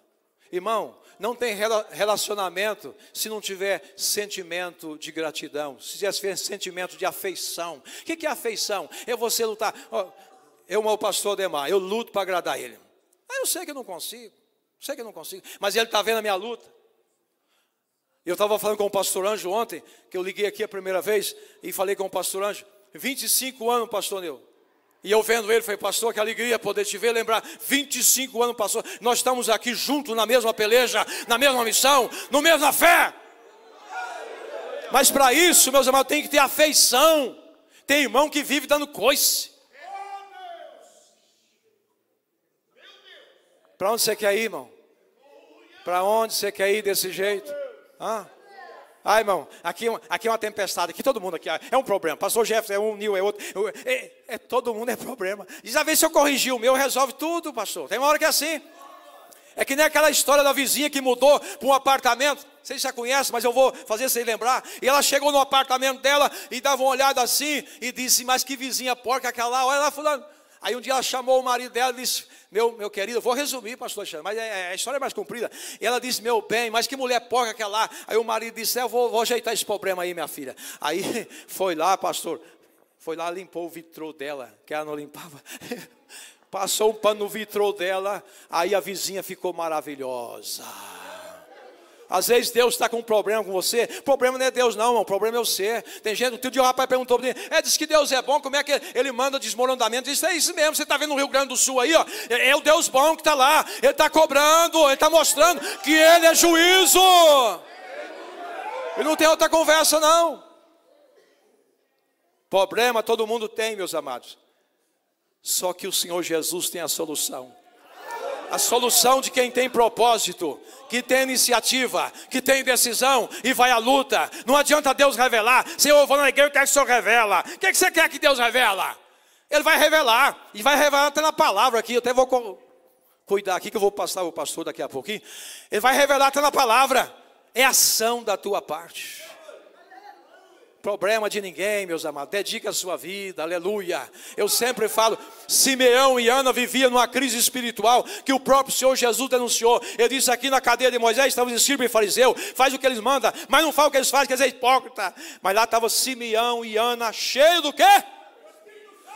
Irmão, não tem relacionamento se não tiver sentimento de gratidão, se tiver sentimento de afeição. O que, que é afeição? É você lutar. Oh, eu, meu pastor Demar, eu luto para agradar ele. Ah, eu sei que eu não consigo, sei que eu não consigo, mas ele está vendo a minha luta. Eu estava falando com o pastor Anjo ontem, que eu liguei aqui a primeira vez e falei com o pastor Anjo. 25 anos, pastor Neu. E eu vendo ele, falei, pastor, que alegria poder te ver, lembrar, 25 anos, pastor, nós estamos aqui juntos na mesma peleja, na mesma missão, no mesma fé. Mas para isso, meus irmãos, tem que ter afeição. Tem irmão que vive dando coice. Para onde você quer ir, irmão? Para onde você quer ir desse jeito? Hã? Ah, irmão, aqui, é aqui é uma tempestade, aqui todo mundo aqui ah, é um problema. Pastor Jefferson é um, Nil é outro. É, é, todo mundo é problema. Diz a vez se eu corrigir o meu, resolve tudo, pastor. Tem uma hora que é assim. É que nem aquela história da vizinha que mudou para um apartamento. Vocês já conhecem, mas eu vou fazer vocês lembrar. E ela chegou no apartamento dela e dava uma olhada assim e disse: Mas que vizinha porca aquela lá? Olha lá, fulano. Aí um dia ela chamou o marido dela e disse: Meu, meu querido, eu vou resumir, pastor Alexandre, mas é, é, a história é mais comprida. E ela disse: Meu bem, mas que mulher porca que é lá. Aí o marido disse: é, Eu vou, vou ajeitar esse problema aí, minha filha. Aí foi lá, pastor, foi lá, limpou o vitrô dela, que ela não limpava. Passou um pano no vitrô dela, aí a vizinha ficou maravilhosa. Às vezes Deus está com um problema com você. O problema não é Deus, não, irmão. O problema é você. Tem gente, um dia o rapaz perguntou para mim: é, diz que Deus é bom, como é que ele manda desmoronamento? Isso é isso mesmo. Você está vendo no Rio Grande do Sul aí, ó. É, é o Deus bom que está lá. Ele está cobrando, ele está mostrando que ele é juízo. Ele não tem outra conversa, não. Problema todo mundo tem, meus amados. Só que o Senhor Jesus tem a solução. A solução de quem tem propósito, que tem iniciativa, que tem decisão e vai à luta. Não adianta Deus revelar. Senhor, eu vou na igreja e quero que o Senhor revela. O que, que você quer que Deus revela? Ele vai revelar. E vai revelar até na palavra aqui. Eu até vou cuidar aqui que eu vou passar o pastor daqui a pouquinho. Ele vai revelar até na palavra. É ação da tua parte problema de ninguém, meus amados. Dedica a sua vida, aleluia. Eu sempre falo, Simeão e Ana viviam numa crise espiritual que o próprio Senhor Jesus denunciou. Ele disse aqui na cadeia de Moisés, estavam os discípulos e fariseu, faz o que eles mandam, mas não faz o que eles fazem, quer dizer, hipócrita. Mas lá estava Simeão e Ana, cheio do quê?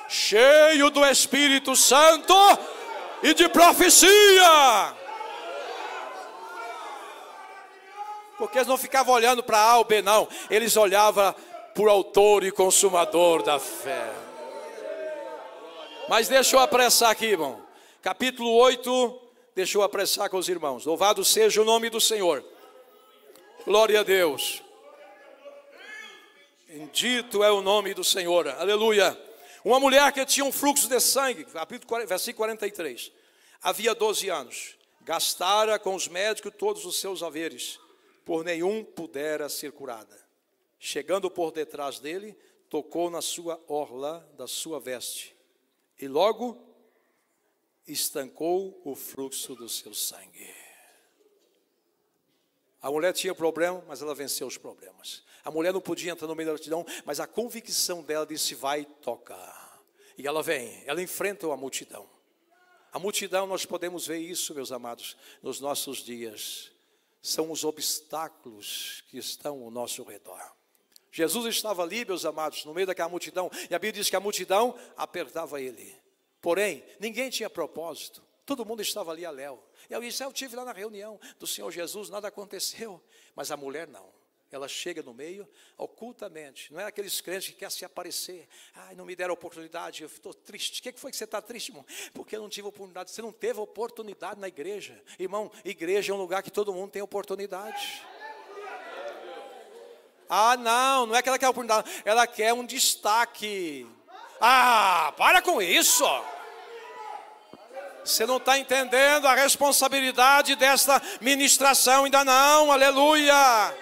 Cheio do Espírito Santo e de profecia. Porque eles não ficavam olhando para A ou B, não. Eles olhavam por autor e consumador da fé. Mas deixa eu apressar aqui, irmão. Capítulo 8, deixa eu apressar com os irmãos. Louvado seja o nome do Senhor. Glória a Deus. Bendito é o nome do Senhor. Aleluia. Uma mulher que tinha um fluxo de sangue, capítulo, versículo 43. Havia 12 anos. Gastara com os médicos todos os seus haveres. Por nenhum pudera ser curada. Chegando por detrás dele, tocou na sua orla da sua veste, e logo estancou o fluxo do seu sangue. A mulher tinha problema, mas ela venceu os problemas. A mulher não podia entrar no meio da multidão, mas a convicção dela disse: vai, tocar. E ela vem, ela enfrenta a multidão. A multidão, nós podemos ver isso, meus amados, nos nossos dias. São os obstáculos que estão ao nosso redor. Jesus estava ali, meus amados, no meio daquela multidão, e a Bíblia diz que a multidão apertava ele. Porém, ninguém tinha propósito. Todo mundo estava ali a E Eu disse, eu tive lá na reunião do Senhor Jesus, nada aconteceu. Mas a mulher não. Ela chega no meio, ocultamente. Não é aqueles crentes que querem se aparecer. Ai, não me deram oportunidade, eu estou triste. O que foi que você está triste, irmão? Porque eu não tive oportunidade. Você não teve oportunidade na igreja. Irmão, igreja é um lugar que todo mundo tem oportunidade. Ah, não, não é que ela quer oportunidade, ela quer um destaque. Ah, para com isso. Você não está entendendo a responsabilidade desta ministração, ainda não, aleluia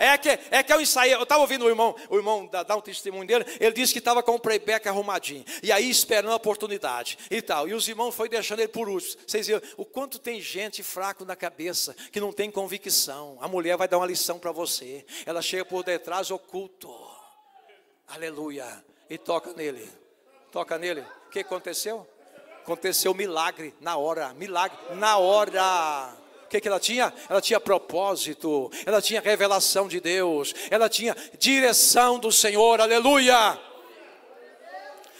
é que, é que eu ensaiei. Eu estava ouvindo o irmão, o irmão dar um testemunho dele. Ele disse que estava com o playback arrumadinho. E aí esperando a oportunidade e tal. E os irmãos foi deixando ele por último. Vocês viram o quanto tem gente fraco na cabeça, que não tem convicção. A mulher vai dar uma lição para você. Ela chega por detrás, oculto. Aleluia. E toca nele. Toca nele. O que aconteceu? Aconteceu milagre na hora. Milagre na hora que, que ela tinha? Ela tinha propósito, ela tinha revelação de Deus, ela tinha direção do Senhor, aleluia.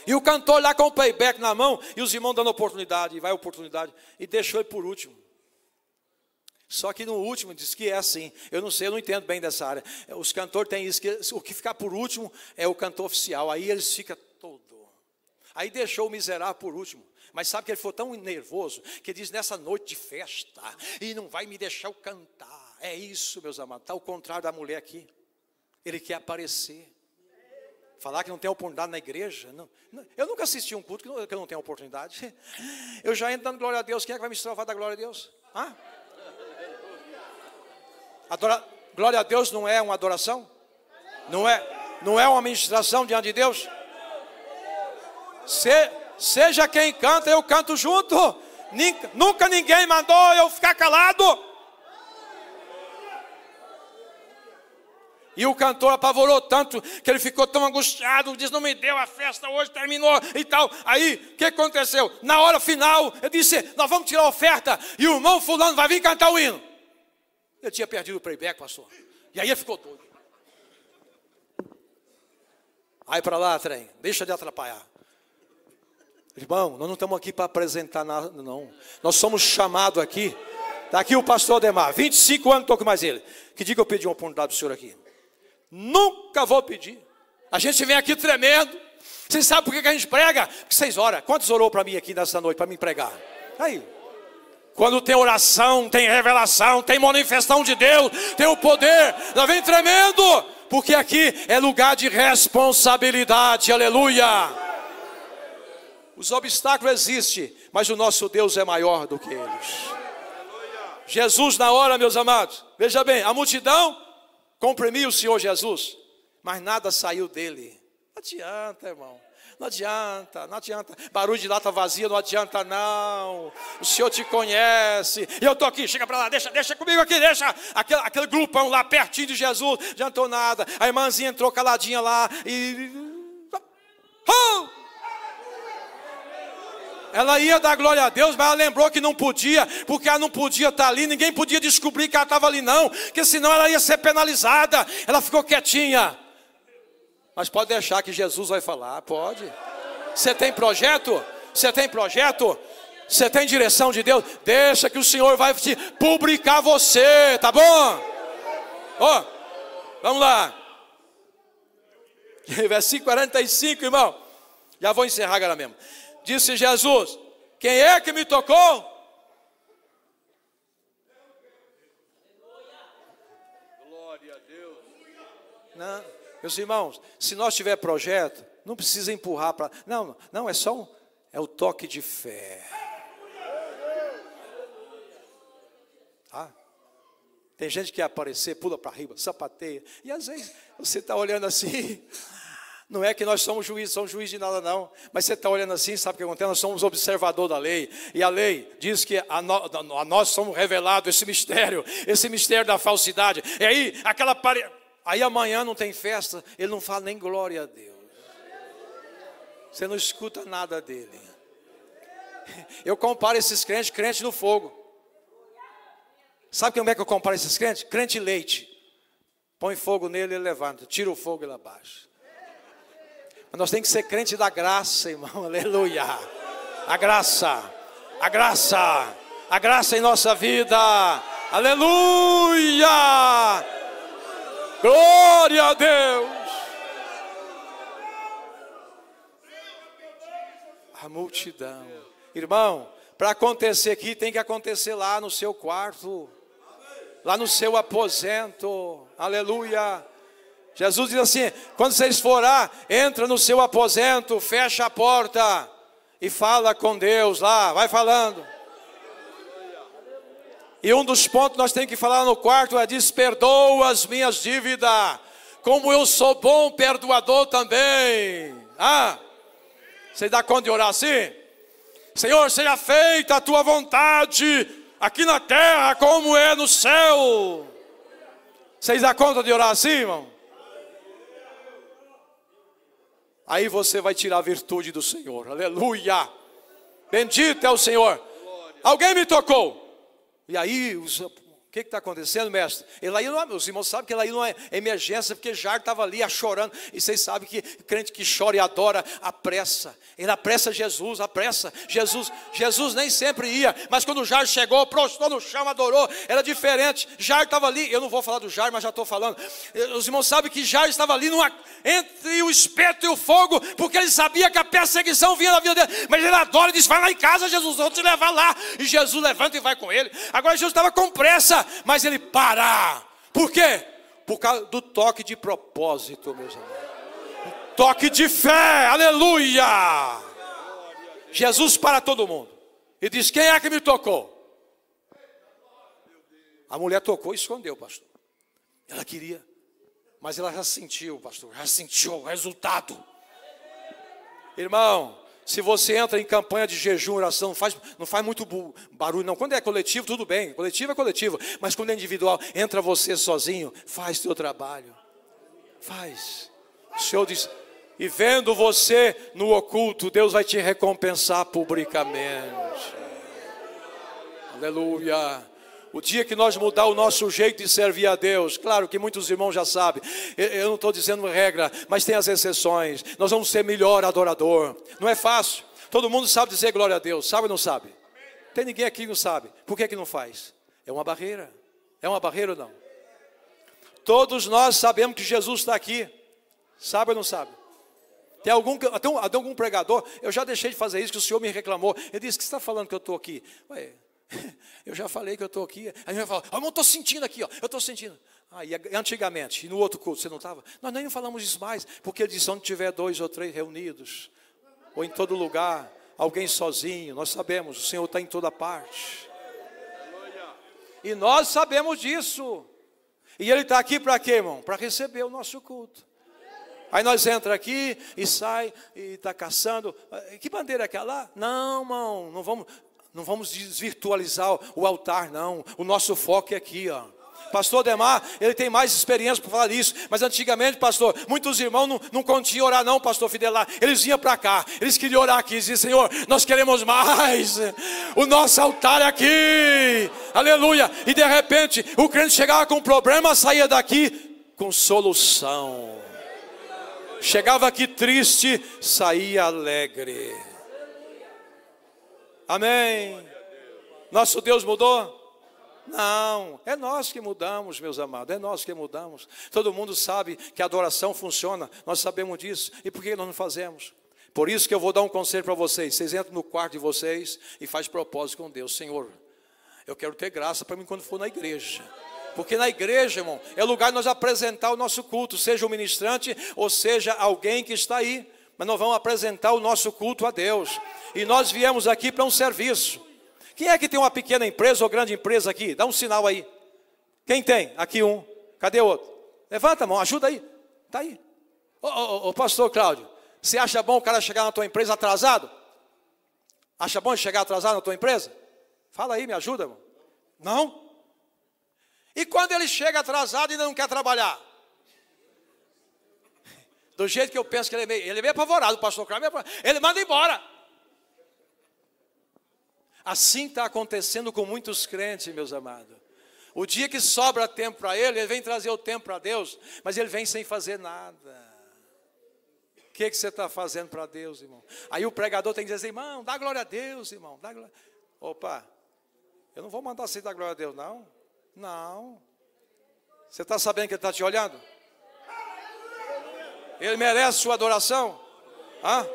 E o cantor lá com o playback na mão, e os irmãos dando oportunidade, e vai oportunidade, e deixou ele por último. Só que no último diz que é assim. Eu não sei, eu não entendo bem dessa área. Os cantores têm isso, que o que ficar por último é o cantor oficial. Aí eles ficam todo. Aí deixou o miserável por último. Mas sabe que ele ficou tão nervoso que ele diz: nessa noite de festa, e não vai me deixar eu cantar. É isso, meus amados. Está ao contrário da mulher aqui. Ele quer aparecer. Falar que não tem oportunidade na igreja. Não. Eu nunca assisti um culto que, não, eu não tenho oportunidade. Eu já entro dando glória a Deus. Quem é que vai me estrovar da glória a Deus? Hã? Adora... Glória a Deus não é uma adoração? Não é, não é uma ministração diante de Deus? Ser, Seja quem canta, eu canto junto. Nunca ninguém mandou eu ficar calado. E o cantor apavorou tanto que ele ficou tão angustiado, diz: "Não me deu a festa hoje, terminou e tal". Aí, o que aconteceu? Na hora final, eu disse: "Nós vamos tirar a oferta e o irmão fulano vai vir cantar o hino". Eu tinha perdido o playback, pastor. E aí ele ficou doido. Aí para lá, trem, deixa de atrapalhar. Irmão, nós não estamos aqui para apresentar nada, não. Nós somos chamados aqui. Está aqui o pastor Ademar, 25 anos estou com mais ele. Que dia que eu pedi uma oportunidade para o senhor aqui? Nunca vou pedir. A gente vem aqui tremendo. Vocês sabem por que a gente prega? Porque vocês oram. Quantos orou para mim aqui nessa noite, para me pregar? Aí. Quando tem oração, tem revelação, tem manifestação de Deus, tem o poder, nós vem tremendo, porque aqui é lugar de responsabilidade, aleluia. Os obstáculos existem, mas o nosso Deus é maior do que eles. Jesus, na hora, meus amados, veja bem, a multidão comprimiu o Senhor Jesus, mas nada saiu dele. Não adianta, irmão. Não adianta, não adianta. Barulho de lata vazia não adianta, não. O Senhor te conhece. E eu estou aqui, chega para lá, deixa, deixa comigo aqui, deixa. Aquele, aquele grupão lá pertinho de Jesus, não adiantou nada. A irmãzinha entrou caladinha lá e. Oh! Ela ia dar glória a Deus, mas ela lembrou que não podia, porque ela não podia estar ali, ninguém podia descobrir que ela estava ali, não, porque senão ela ia ser penalizada. Ela ficou quietinha. Mas pode deixar que Jesus vai falar, pode. Você tem projeto? Você tem projeto? Você tem direção de Deus? Deixa que o Senhor vai te publicar você, tá bom? Ó, oh, vamos lá. Versículo 45, irmão. Já vou encerrar agora mesmo disse Jesus: Quem é que me tocou? Glória a Deus. Não, né? meus irmãos, se nós tiver projeto, não precisa empurrar para. Não, não, é só um, é o toque de fé. Tá? Tem gente que quer aparecer, pula para riba, sapateia. E às vezes você está olhando assim, não é que nós somos juízes, somos juízes de nada, não. Mas você está olhando assim, sabe o que acontece? Nós somos observador da lei. E a lei diz que a, no, a nós somos revelado esse mistério, esse mistério da falsidade. E aí, aquela parede. Aí amanhã não tem festa, ele não fala nem glória a Deus. Você não escuta nada dele. Eu comparo esses crentes, crente no fogo. Sabe como é que eu comparo esses crentes? Crente leite. Põe fogo nele, ele levanta. Tira o fogo e ele abaixa. Mas nós temos que ser crente da graça, irmão. Aleluia. A graça. A graça. A graça em nossa vida. Aleluia. Glória a Deus. A multidão. Irmão, para acontecer aqui tem que acontecer lá no seu quarto. Lá no seu aposento. Aleluia. Jesus diz assim: quando vocês for lá, entra no seu aposento, fecha a porta e fala com Deus lá, vai falando. E um dos pontos que nós temos que falar no quarto é: diz, perdoa as minhas dívidas, como eu sou bom perdoador também. Ah, você dá conta de orar assim? Senhor, seja feita a tua vontade, aqui na terra como é no céu. Vocês dá conta de orar assim, irmão? Aí você vai tirar a virtude do Senhor. Aleluia! Bendito é o Senhor. Alguém me tocou. E aí os o que está acontecendo, mestre? Elaí não, os é, irmãos sabem que Elaí não é emergência, porque Jairo estava ali a, chorando. E vocês sabem que crente que chora e adora, apressa. Ele apressa Jesus, apressa. Jesus, Jesus nem sempre ia, mas quando Jairo chegou, prostrou no chão, adorou, era diferente. Jairo estava ali, eu não vou falar do Jairo, mas já estou falando. Os irmãos sabem que Jairo estava ali numa, entre o espeto e o fogo, porque ele sabia que a perseguição vinha na vida dele. Mas ele adora e diz: vai lá em casa, Jesus, vou te levar lá. E Jesus levanta e vai com ele. Agora Jesus estava com pressa mas ele para. Por quê? Por causa do toque de propósito, meus amigos. toque de fé, aleluia. Jesus para todo mundo e diz: Quem é que me tocou? A mulher tocou e escondeu, pastor. Ela queria, mas ela já sentiu, pastor, já sentiu o resultado. Irmão, se você entra em campanha de jejum, oração, não faz, não faz muito barulho, não. Quando é coletivo, tudo bem. Coletivo é coletivo. Mas quando é individual, entra você sozinho, faz teu trabalho. Faz. O Senhor diz: e vendo você no oculto, Deus vai te recompensar publicamente. Aleluia. O dia que nós mudar o nosso jeito de servir a Deus, claro que muitos irmãos já sabem, eu não estou dizendo regra, mas tem as exceções. Nós vamos ser melhor adorador. Não é fácil. Todo mundo sabe dizer glória a Deus, sabe ou não sabe? Tem ninguém aqui que não sabe. Por que, que não faz? É uma barreira. É uma barreira ou não? Todos nós sabemos que Jesus está aqui. Sabe ou não sabe? Tem algum, até, algum pregador, eu já deixei de fazer isso, que o senhor me reclamou. Ele disse: O que você está falando que eu estou aqui? Ué, Eu já falei que eu estou aqui. A gente vai falar, eu não estou sentindo aqui, ó, eu estou sentindo. Ah, e antigamente, e no outro culto, você não estava? Nós nem falamos isso mais, porque ele disse, onde tiver dois ou três reunidos, ou em todo lugar, alguém sozinho, nós sabemos, o Senhor está em toda parte. E nós sabemos disso. E ele está aqui para quê, irmão? Para receber o nosso culto. Aí nós entra aqui e sai e está caçando. Ah, que bandeira é aquela lá? Não, irmão, não vamos. Não vamos desvirtualizar o altar, não. O nosso foco é aqui, ó. Pastor Demar, ele tem mais experiência para falar isso, mas antigamente, pastor, muitos irmãos não, não continham orar, não, pastor Fidelar. Eles vinham para cá, eles queriam orar aqui, diziam, Senhor, nós queremos mais, o nosso altar é aqui, aleluia. E de repente, o crente chegava com um problema, saía daqui com solução. Chegava aqui triste, saía alegre. Amém. Nosso Deus mudou? Não, é nós que mudamos, meus amados, é nós que mudamos. Todo mundo sabe que a adoração funciona, nós sabemos disso, e por que nós não fazemos? Por isso que eu vou dar um conselho para vocês. Vocês entram no quarto de vocês e faz propósito com Deus, Senhor. Eu quero ter graça para mim quando for na igreja. Porque na igreja, irmão, é lugar de nós apresentar o nosso culto, seja o ministrante ou seja alguém que está aí mas nós vamos apresentar o nosso culto a Deus. E nós viemos aqui para um serviço. Quem é que tem uma pequena empresa ou grande empresa aqui? Dá um sinal aí. Quem tem? Aqui um. Cadê o outro? Levanta a mão, ajuda aí. Está aí. Ô, ô, ô, pastor Cláudio, você acha bom o cara chegar na tua empresa atrasado? Acha bom chegar atrasado na tua empresa? Fala aí, me ajuda, irmão. Não? E quando ele chega atrasado e não quer trabalhar? Do jeito que eu penso que ele é meio, ele é meio apavorado, o pastor é ele manda embora. Assim está acontecendo com muitos crentes, meus amados. O dia que sobra tempo para ele, ele vem trazer o tempo para Deus, mas ele vem sem fazer nada. O que, que você está fazendo para Deus, irmão? Aí o pregador tem que dizer, assim, irmão, dá glória a Deus, irmão. Dá glória. Opa, eu não vou mandar você dar glória a Deus, não. Não. Você está sabendo que ele está te olhando? Ele merece sua adoração. Hã?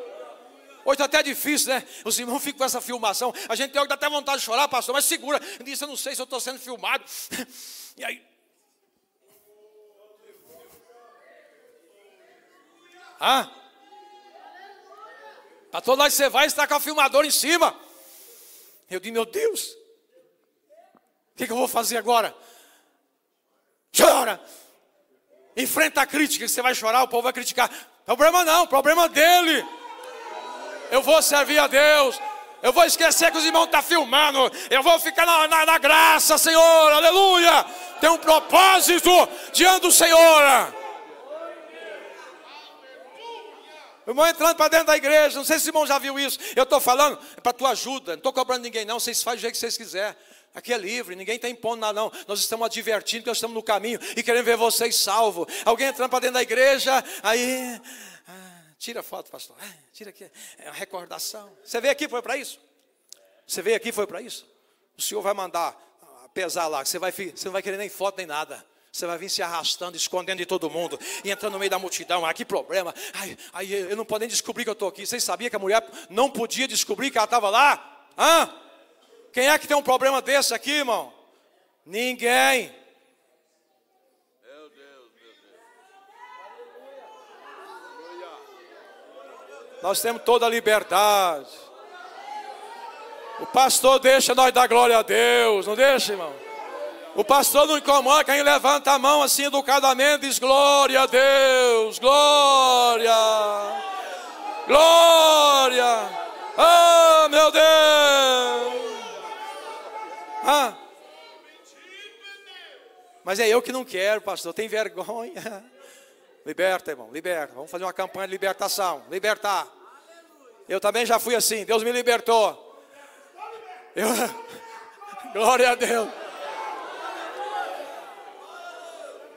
Hoje está até difícil, né? Os irmãos ficam com essa filmação. A gente tem que dá até vontade de chorar, pastor, mas segura. Diz, eu não sei se eu estou sendo filmado. E aí. Hã? Para todo lado que você vai, está com a filmadora em cima. Eu digo, meu Deus, o que, que eu vou fazer agora? Chora! Enfrenta a crítica, você vai chorar, o povo vai criticar. Problema não, problema dele. Eu vou servir a Deus. Eu vou esquecer que os irmãos estão tá filmando. Eu vou ficar na, na, na, graça, Senhor. Aleluia. Tem um propósito diante do Senhor. Eu irmão entrando para dentro da igreja. Não sei se o irmão já viu isso. Eu estou falando, para tua ajuda. Não estou cobrando ninguém, não. Vocês fazem o jeito que vocês quiserem. Aqui é livre, ninguém está impondo nada, não. Nós estamos advertindo que nós estamos no caminho e queremos ver vocês salvos. Alguém entrando para dentro da igreja, aí. Ah, tira foto, pastor. Ah, tira aqui. É uma recordação. Você veio aqui, foi para isso? Você veio aqui, foi para isso? O senhor vai mandar ah, pesar lá, você, vai, você não vai querer nem foto nem nada. Você vai vir se arrastando, escondendo de todo mundo, e entrando no meio da multidão. Ah, que problema. Ai, ai eu não posso nem descobrir que eu estou aqui. Vocês sabiam que a mulher não podia descobrir que ela estava lá? Hã? Quem é que tem um problema desse aqui, irmão? Ninguém. Meu Deus, meu Deus. Nós temos toda a liberdade. O pastor deixa nós dar glória a Deus, não deixa, irmão? O pastor não incomoda quem levanta a mão assim educadamente diz glória a Deus, glória. Mas é eu que não quero, pastor, tem vergonha. Liberta, irmão, liberta. Vamos fazer uma campanha de libertação. Libertar. Eu também já fui assim, Deus me libertou. Eu... Glória a Deus.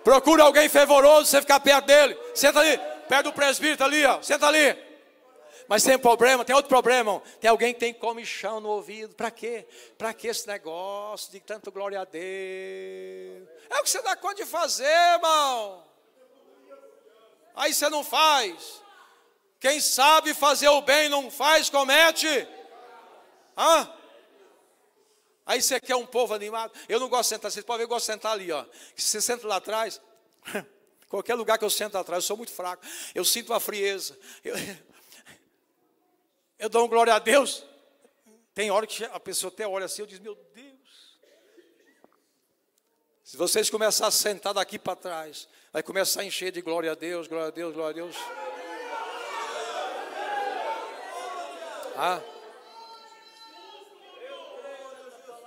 Procura alguém fervoroso, você ficar perto dele. Senta ali, perto do presbítero ali, ó. Senta ali. Mas tem um problema, tem outro problema. Tem alguém que tem comichão no ouvido. Para quê? Para que esse negócio de tanto glória a Deus? É o que você dá conta de fazer, irmão. Aí você não faz. Quem sabe fazer o bem não faz, comete. Hã? Aí você quer um povo animado. Eu não gosto de sentar, vocês podem ver, eu gosto de sentar ali, ó. Você senta lá atrás, qualquer lugar que eu sento atrás, eu sou muito fraco. Eu sinto uma frieza. Eu, eu dou um glória a Deus. Tem hora que a pessoa até olha assim, eu diz, meu Deus. Se vocês começarem a sentar daqui para trás, vai começar a encher de glória a Deus, glória a Deus, glória a Deus. Ah.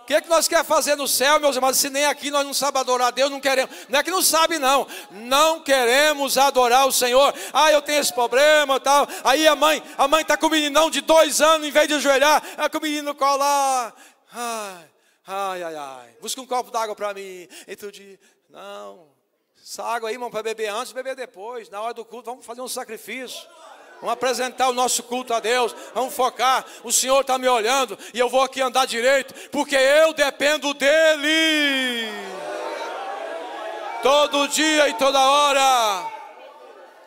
O que, é que nós quer fazer no céu, meus irmãos? Se nem aqui nós não sabemos adorar a Deus, não queremos. Não é que não sabe, não. Não queremos adorar o Senhor. Ah, eu tenho esse problema tal. Aí a mãe, a mãe está com o meninão de dois anos, em vez de ajoelhar, está com o menino colar. Ai, ai, ai, ai. Busca um copo d'água para mim. Entre o Não. Essa água aí, irmão, para beber antes, beber depois. Na hora do culto, vamos fazer um sacrifício. Vamos apresentar o nosso culto a Deus. Vamos focar. O Senhor está me olhando e eu vou aqui andar direito, porque eu dependo dEle. Todo dia e toda hora.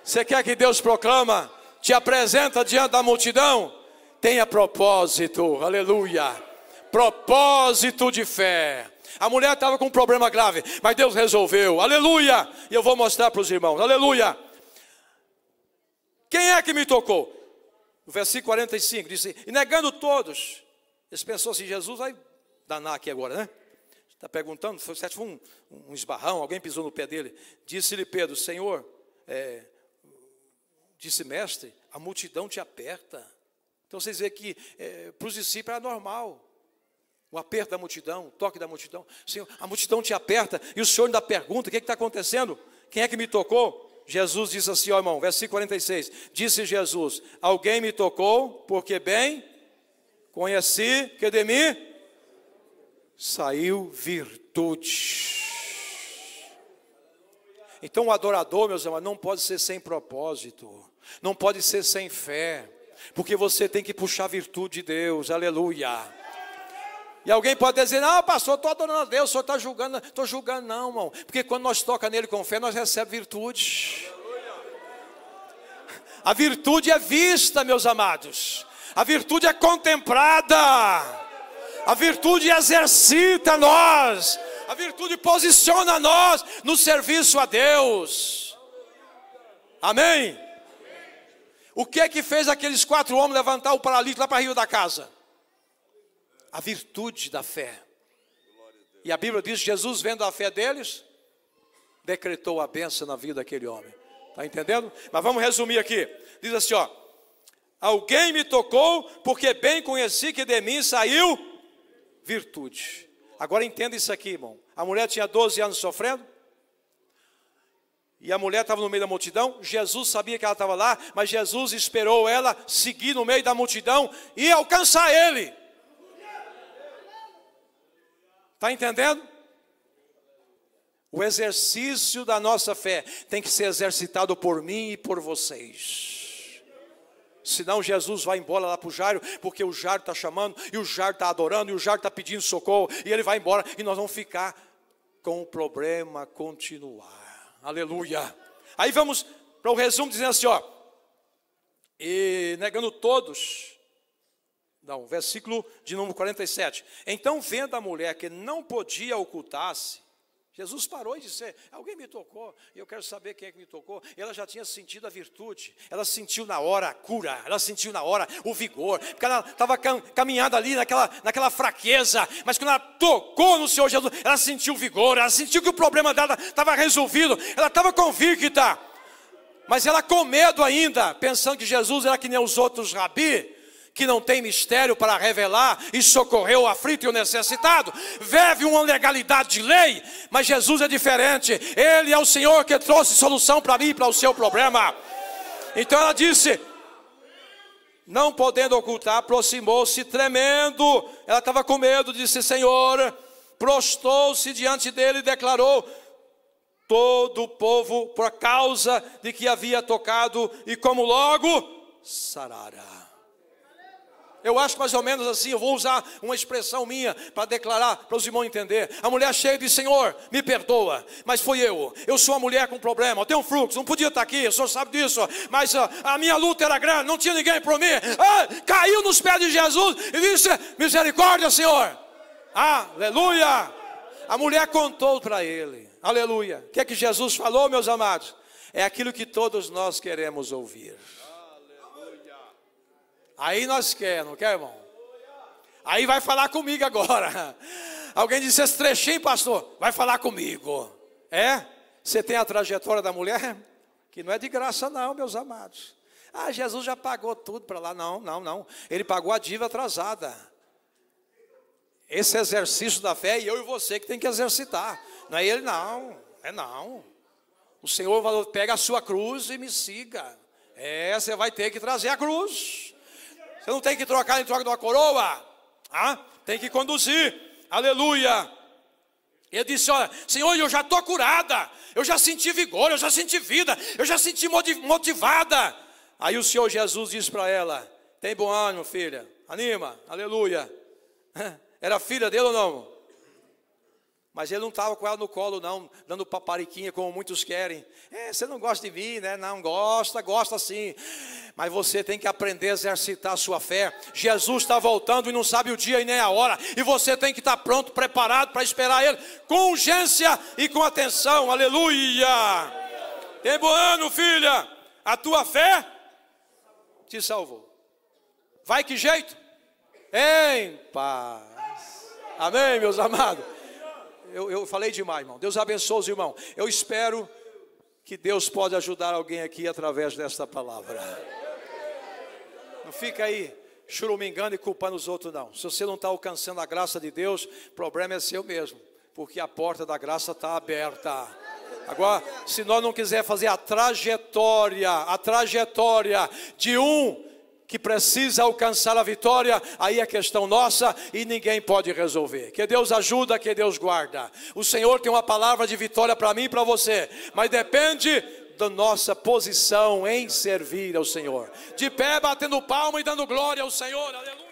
Você quer que Deus proclama? Te apresenta diante da multidão? Tenha propósito, aleluia. Propósito de fé. A mulher estava com um problema grave, mas Deus resolveu, aleluia. E eu vou mostrar para os irmãos, aleluia. Quem é que me tocou? No versículo 45 disse: assim, E negando todos, eles pensou assim: Jesus vai danar aqui agora, né? Está perguntando, foi, certo, foi um, um esbarrão, alguém pisou no pé dele. Disse-lhe Pedro: Senhor, é, disse mestre, a multidão te aperta. Então vocês veem que é, para os discípulos era é normal. O aperto da multidão, o toque da multidão. Senhor, a multidão te aperta e o Senhor ainda pergunta: o que é está acontecendo? Quem é que me tocou? Jesus disse assim, ó irmão, versículo 46: Disse Jesus: Alguém me tocou, porque bem conheci que de mim saiu virtude. Então o adorador, meus irmãos, não pode ser sem propósito, não pode ser sem fé, porque você tem que puxar virtude de Deus, aleluia. E alguém pode dizer, não, ah, pastor, estou adorando a Deus, o senhor está julgando, estou julgando, não, irmão. Porque quando nós toca nele com fé, nós recebemos virtude. A virtude é vista, meus amados. A virtude é contemplada. A virtude exercita nós. A virtude posiciona nós no serviço a Deus. Amém? O que é que fez aqueles quatro homens levantar o paralítico lá para Rio da Casa? a virtude da fé. E a Bíblia diz: Jesus, vendo a fé deles, decretou a benção na vida daquele homem. Está entendendo? Mas vamos resumir aqui. Diz assim: ó, alguém me tocou, porque bem conheci que de mim saiu virtude. Agora entenda isso aqui, irmão. A mulher tinha 12 anos sofrendo, e a mulher estava no meio da multidão. Jesus sabia que ela estava lá, mas Jesus esperou ela seguir no meio da multidão e alcançar ele. Está entendendo? O exercício da nossa fé tem que ser exercitado por mim e por vocês. Senão Jesus vai embora lá para o Jairo, porque o Jairo está chamando, e o Jairo está adorando, e o Jairo está pedindo socorro, e ele vai embora, e nós vamos ficar com o problema continuar. Aleluia. Aí vamos para o resumo dizendo assim: ó, e negando todos, não, versículo de número 47. Então, vendo a mulher que não podia ocultar-se, Jesus parou e disse: Alguém me tocou, e eu quero saber quem é que me tocou. E ela já tinha sentido a virtude, ela sentiu na hora a cura, ela sentiu na hora o vigor, porque ela estava caminhando ali naquela, naquela fraqueza, mas quando ela tocou no Senhor Jesus, ela sentiu o vigor, ela sentiu que o problema dela estava resolvido, ela estava convicta, mas ela com medo ainda, pensando que Jesus era que nem os outros rabi, que não tem mistério para revelar e socorrer o aflito e o necessitado. Vive uma legalidade de lei, mas Jesus é diferente. Ele é o Senhor que trouxe solução para mim e para o seu problema. Então ela disse: não podendo ocultar, aproximou-se tremendo. Ela estava com medo, disse: Senhor, prostou-se diante dele e declarou: Todo o povo, por causa de que havia tocado, e como logo sarará. Eu acho mais ou menos assim, eu vou usar uma expressão minha para declarar, para os irmãos entender. A mulher cheia de Senhor, me perdoa, mas fui eu. Eu sou uma mulher com problema, eu tenho um fluxo, não podia estar tá aqui, o senhor sabe disso, mas ah, a minha luta era grande, não tinha ninguém por mim. Ah, caiu nos pés de Jesus e disse: Misericórdia, Senhor. Aleluia! A mulher contou para ele. Aleluia. O que é que Jesus falou, meus amados? É aquilo que todos nós queremos ouvir. Aí nós quer, não quer, irmão? Aí vai falar comigo agora. Alguém disse esse trechinho, pastor, vai falar comigo. É? Você tem a trajetória da mulher? Que não é de graça, não, meus amados. Ah, Jesus já pagou tudo para lá. Não, não, não. Ele pagou a dívida atrasada. Esse exercício da fé é eu e você que tem que exercitar. Não é ele, não. É não. O Senhor pega a sua cruz e me siga. É, você vai ter que trazer a cruz. Você não tem que trocar em troca de uma coroa. Ah, tem que conduzir. Aleluia. Ele disse: Olha, Senhor, eu já estou curada, eu já senti vigor, eu já senti vida, eu já senti motivada. Aí o Senhor Jesus disse para ela: Tem bom ânimo, filha, anima, aleluia. Era filha dele ou não? Mas ele não estava com ela no colo, não, dando papariquinha, como muitos querem. É, você não gosta de mim, né? Não gosta, gosta sim. Mas você tem que aprender a exercitar a sua fé. Jesus está voltando e não sabe o dia e nem a hora. E você tem que estar tá pronto, preparado para esperar ele com urgência e com atenção. Aleluia! Tem bom ano, filha. A tua fé te salvou. Vai que jeito? Em paz. Amém, meus amados eu, eu falei demais, irmão. Deus abençoe os irmãos. Eu espero que Deus pode ajudar alguém aqui através desta palavra. Não fica aí churumingando e culpando os outros, não. Se você não está alcançando a graça de Deus, o problema é seu mesmo, porque a porta da graça está aberta. Agora, se nós não quiser fazer a trajetória, a trajetória de um que precisa alcançar a vitória, aí é questão nossa e ninguém pode resolver. Que Deus ajuda, que Deus guarda. O Senhor tem uma palavra de vitória para mim e para você, mas depende da nossa posição em servir ao Senhor. De pé, batendo palma e dando glória ao Senhor. Aleluia.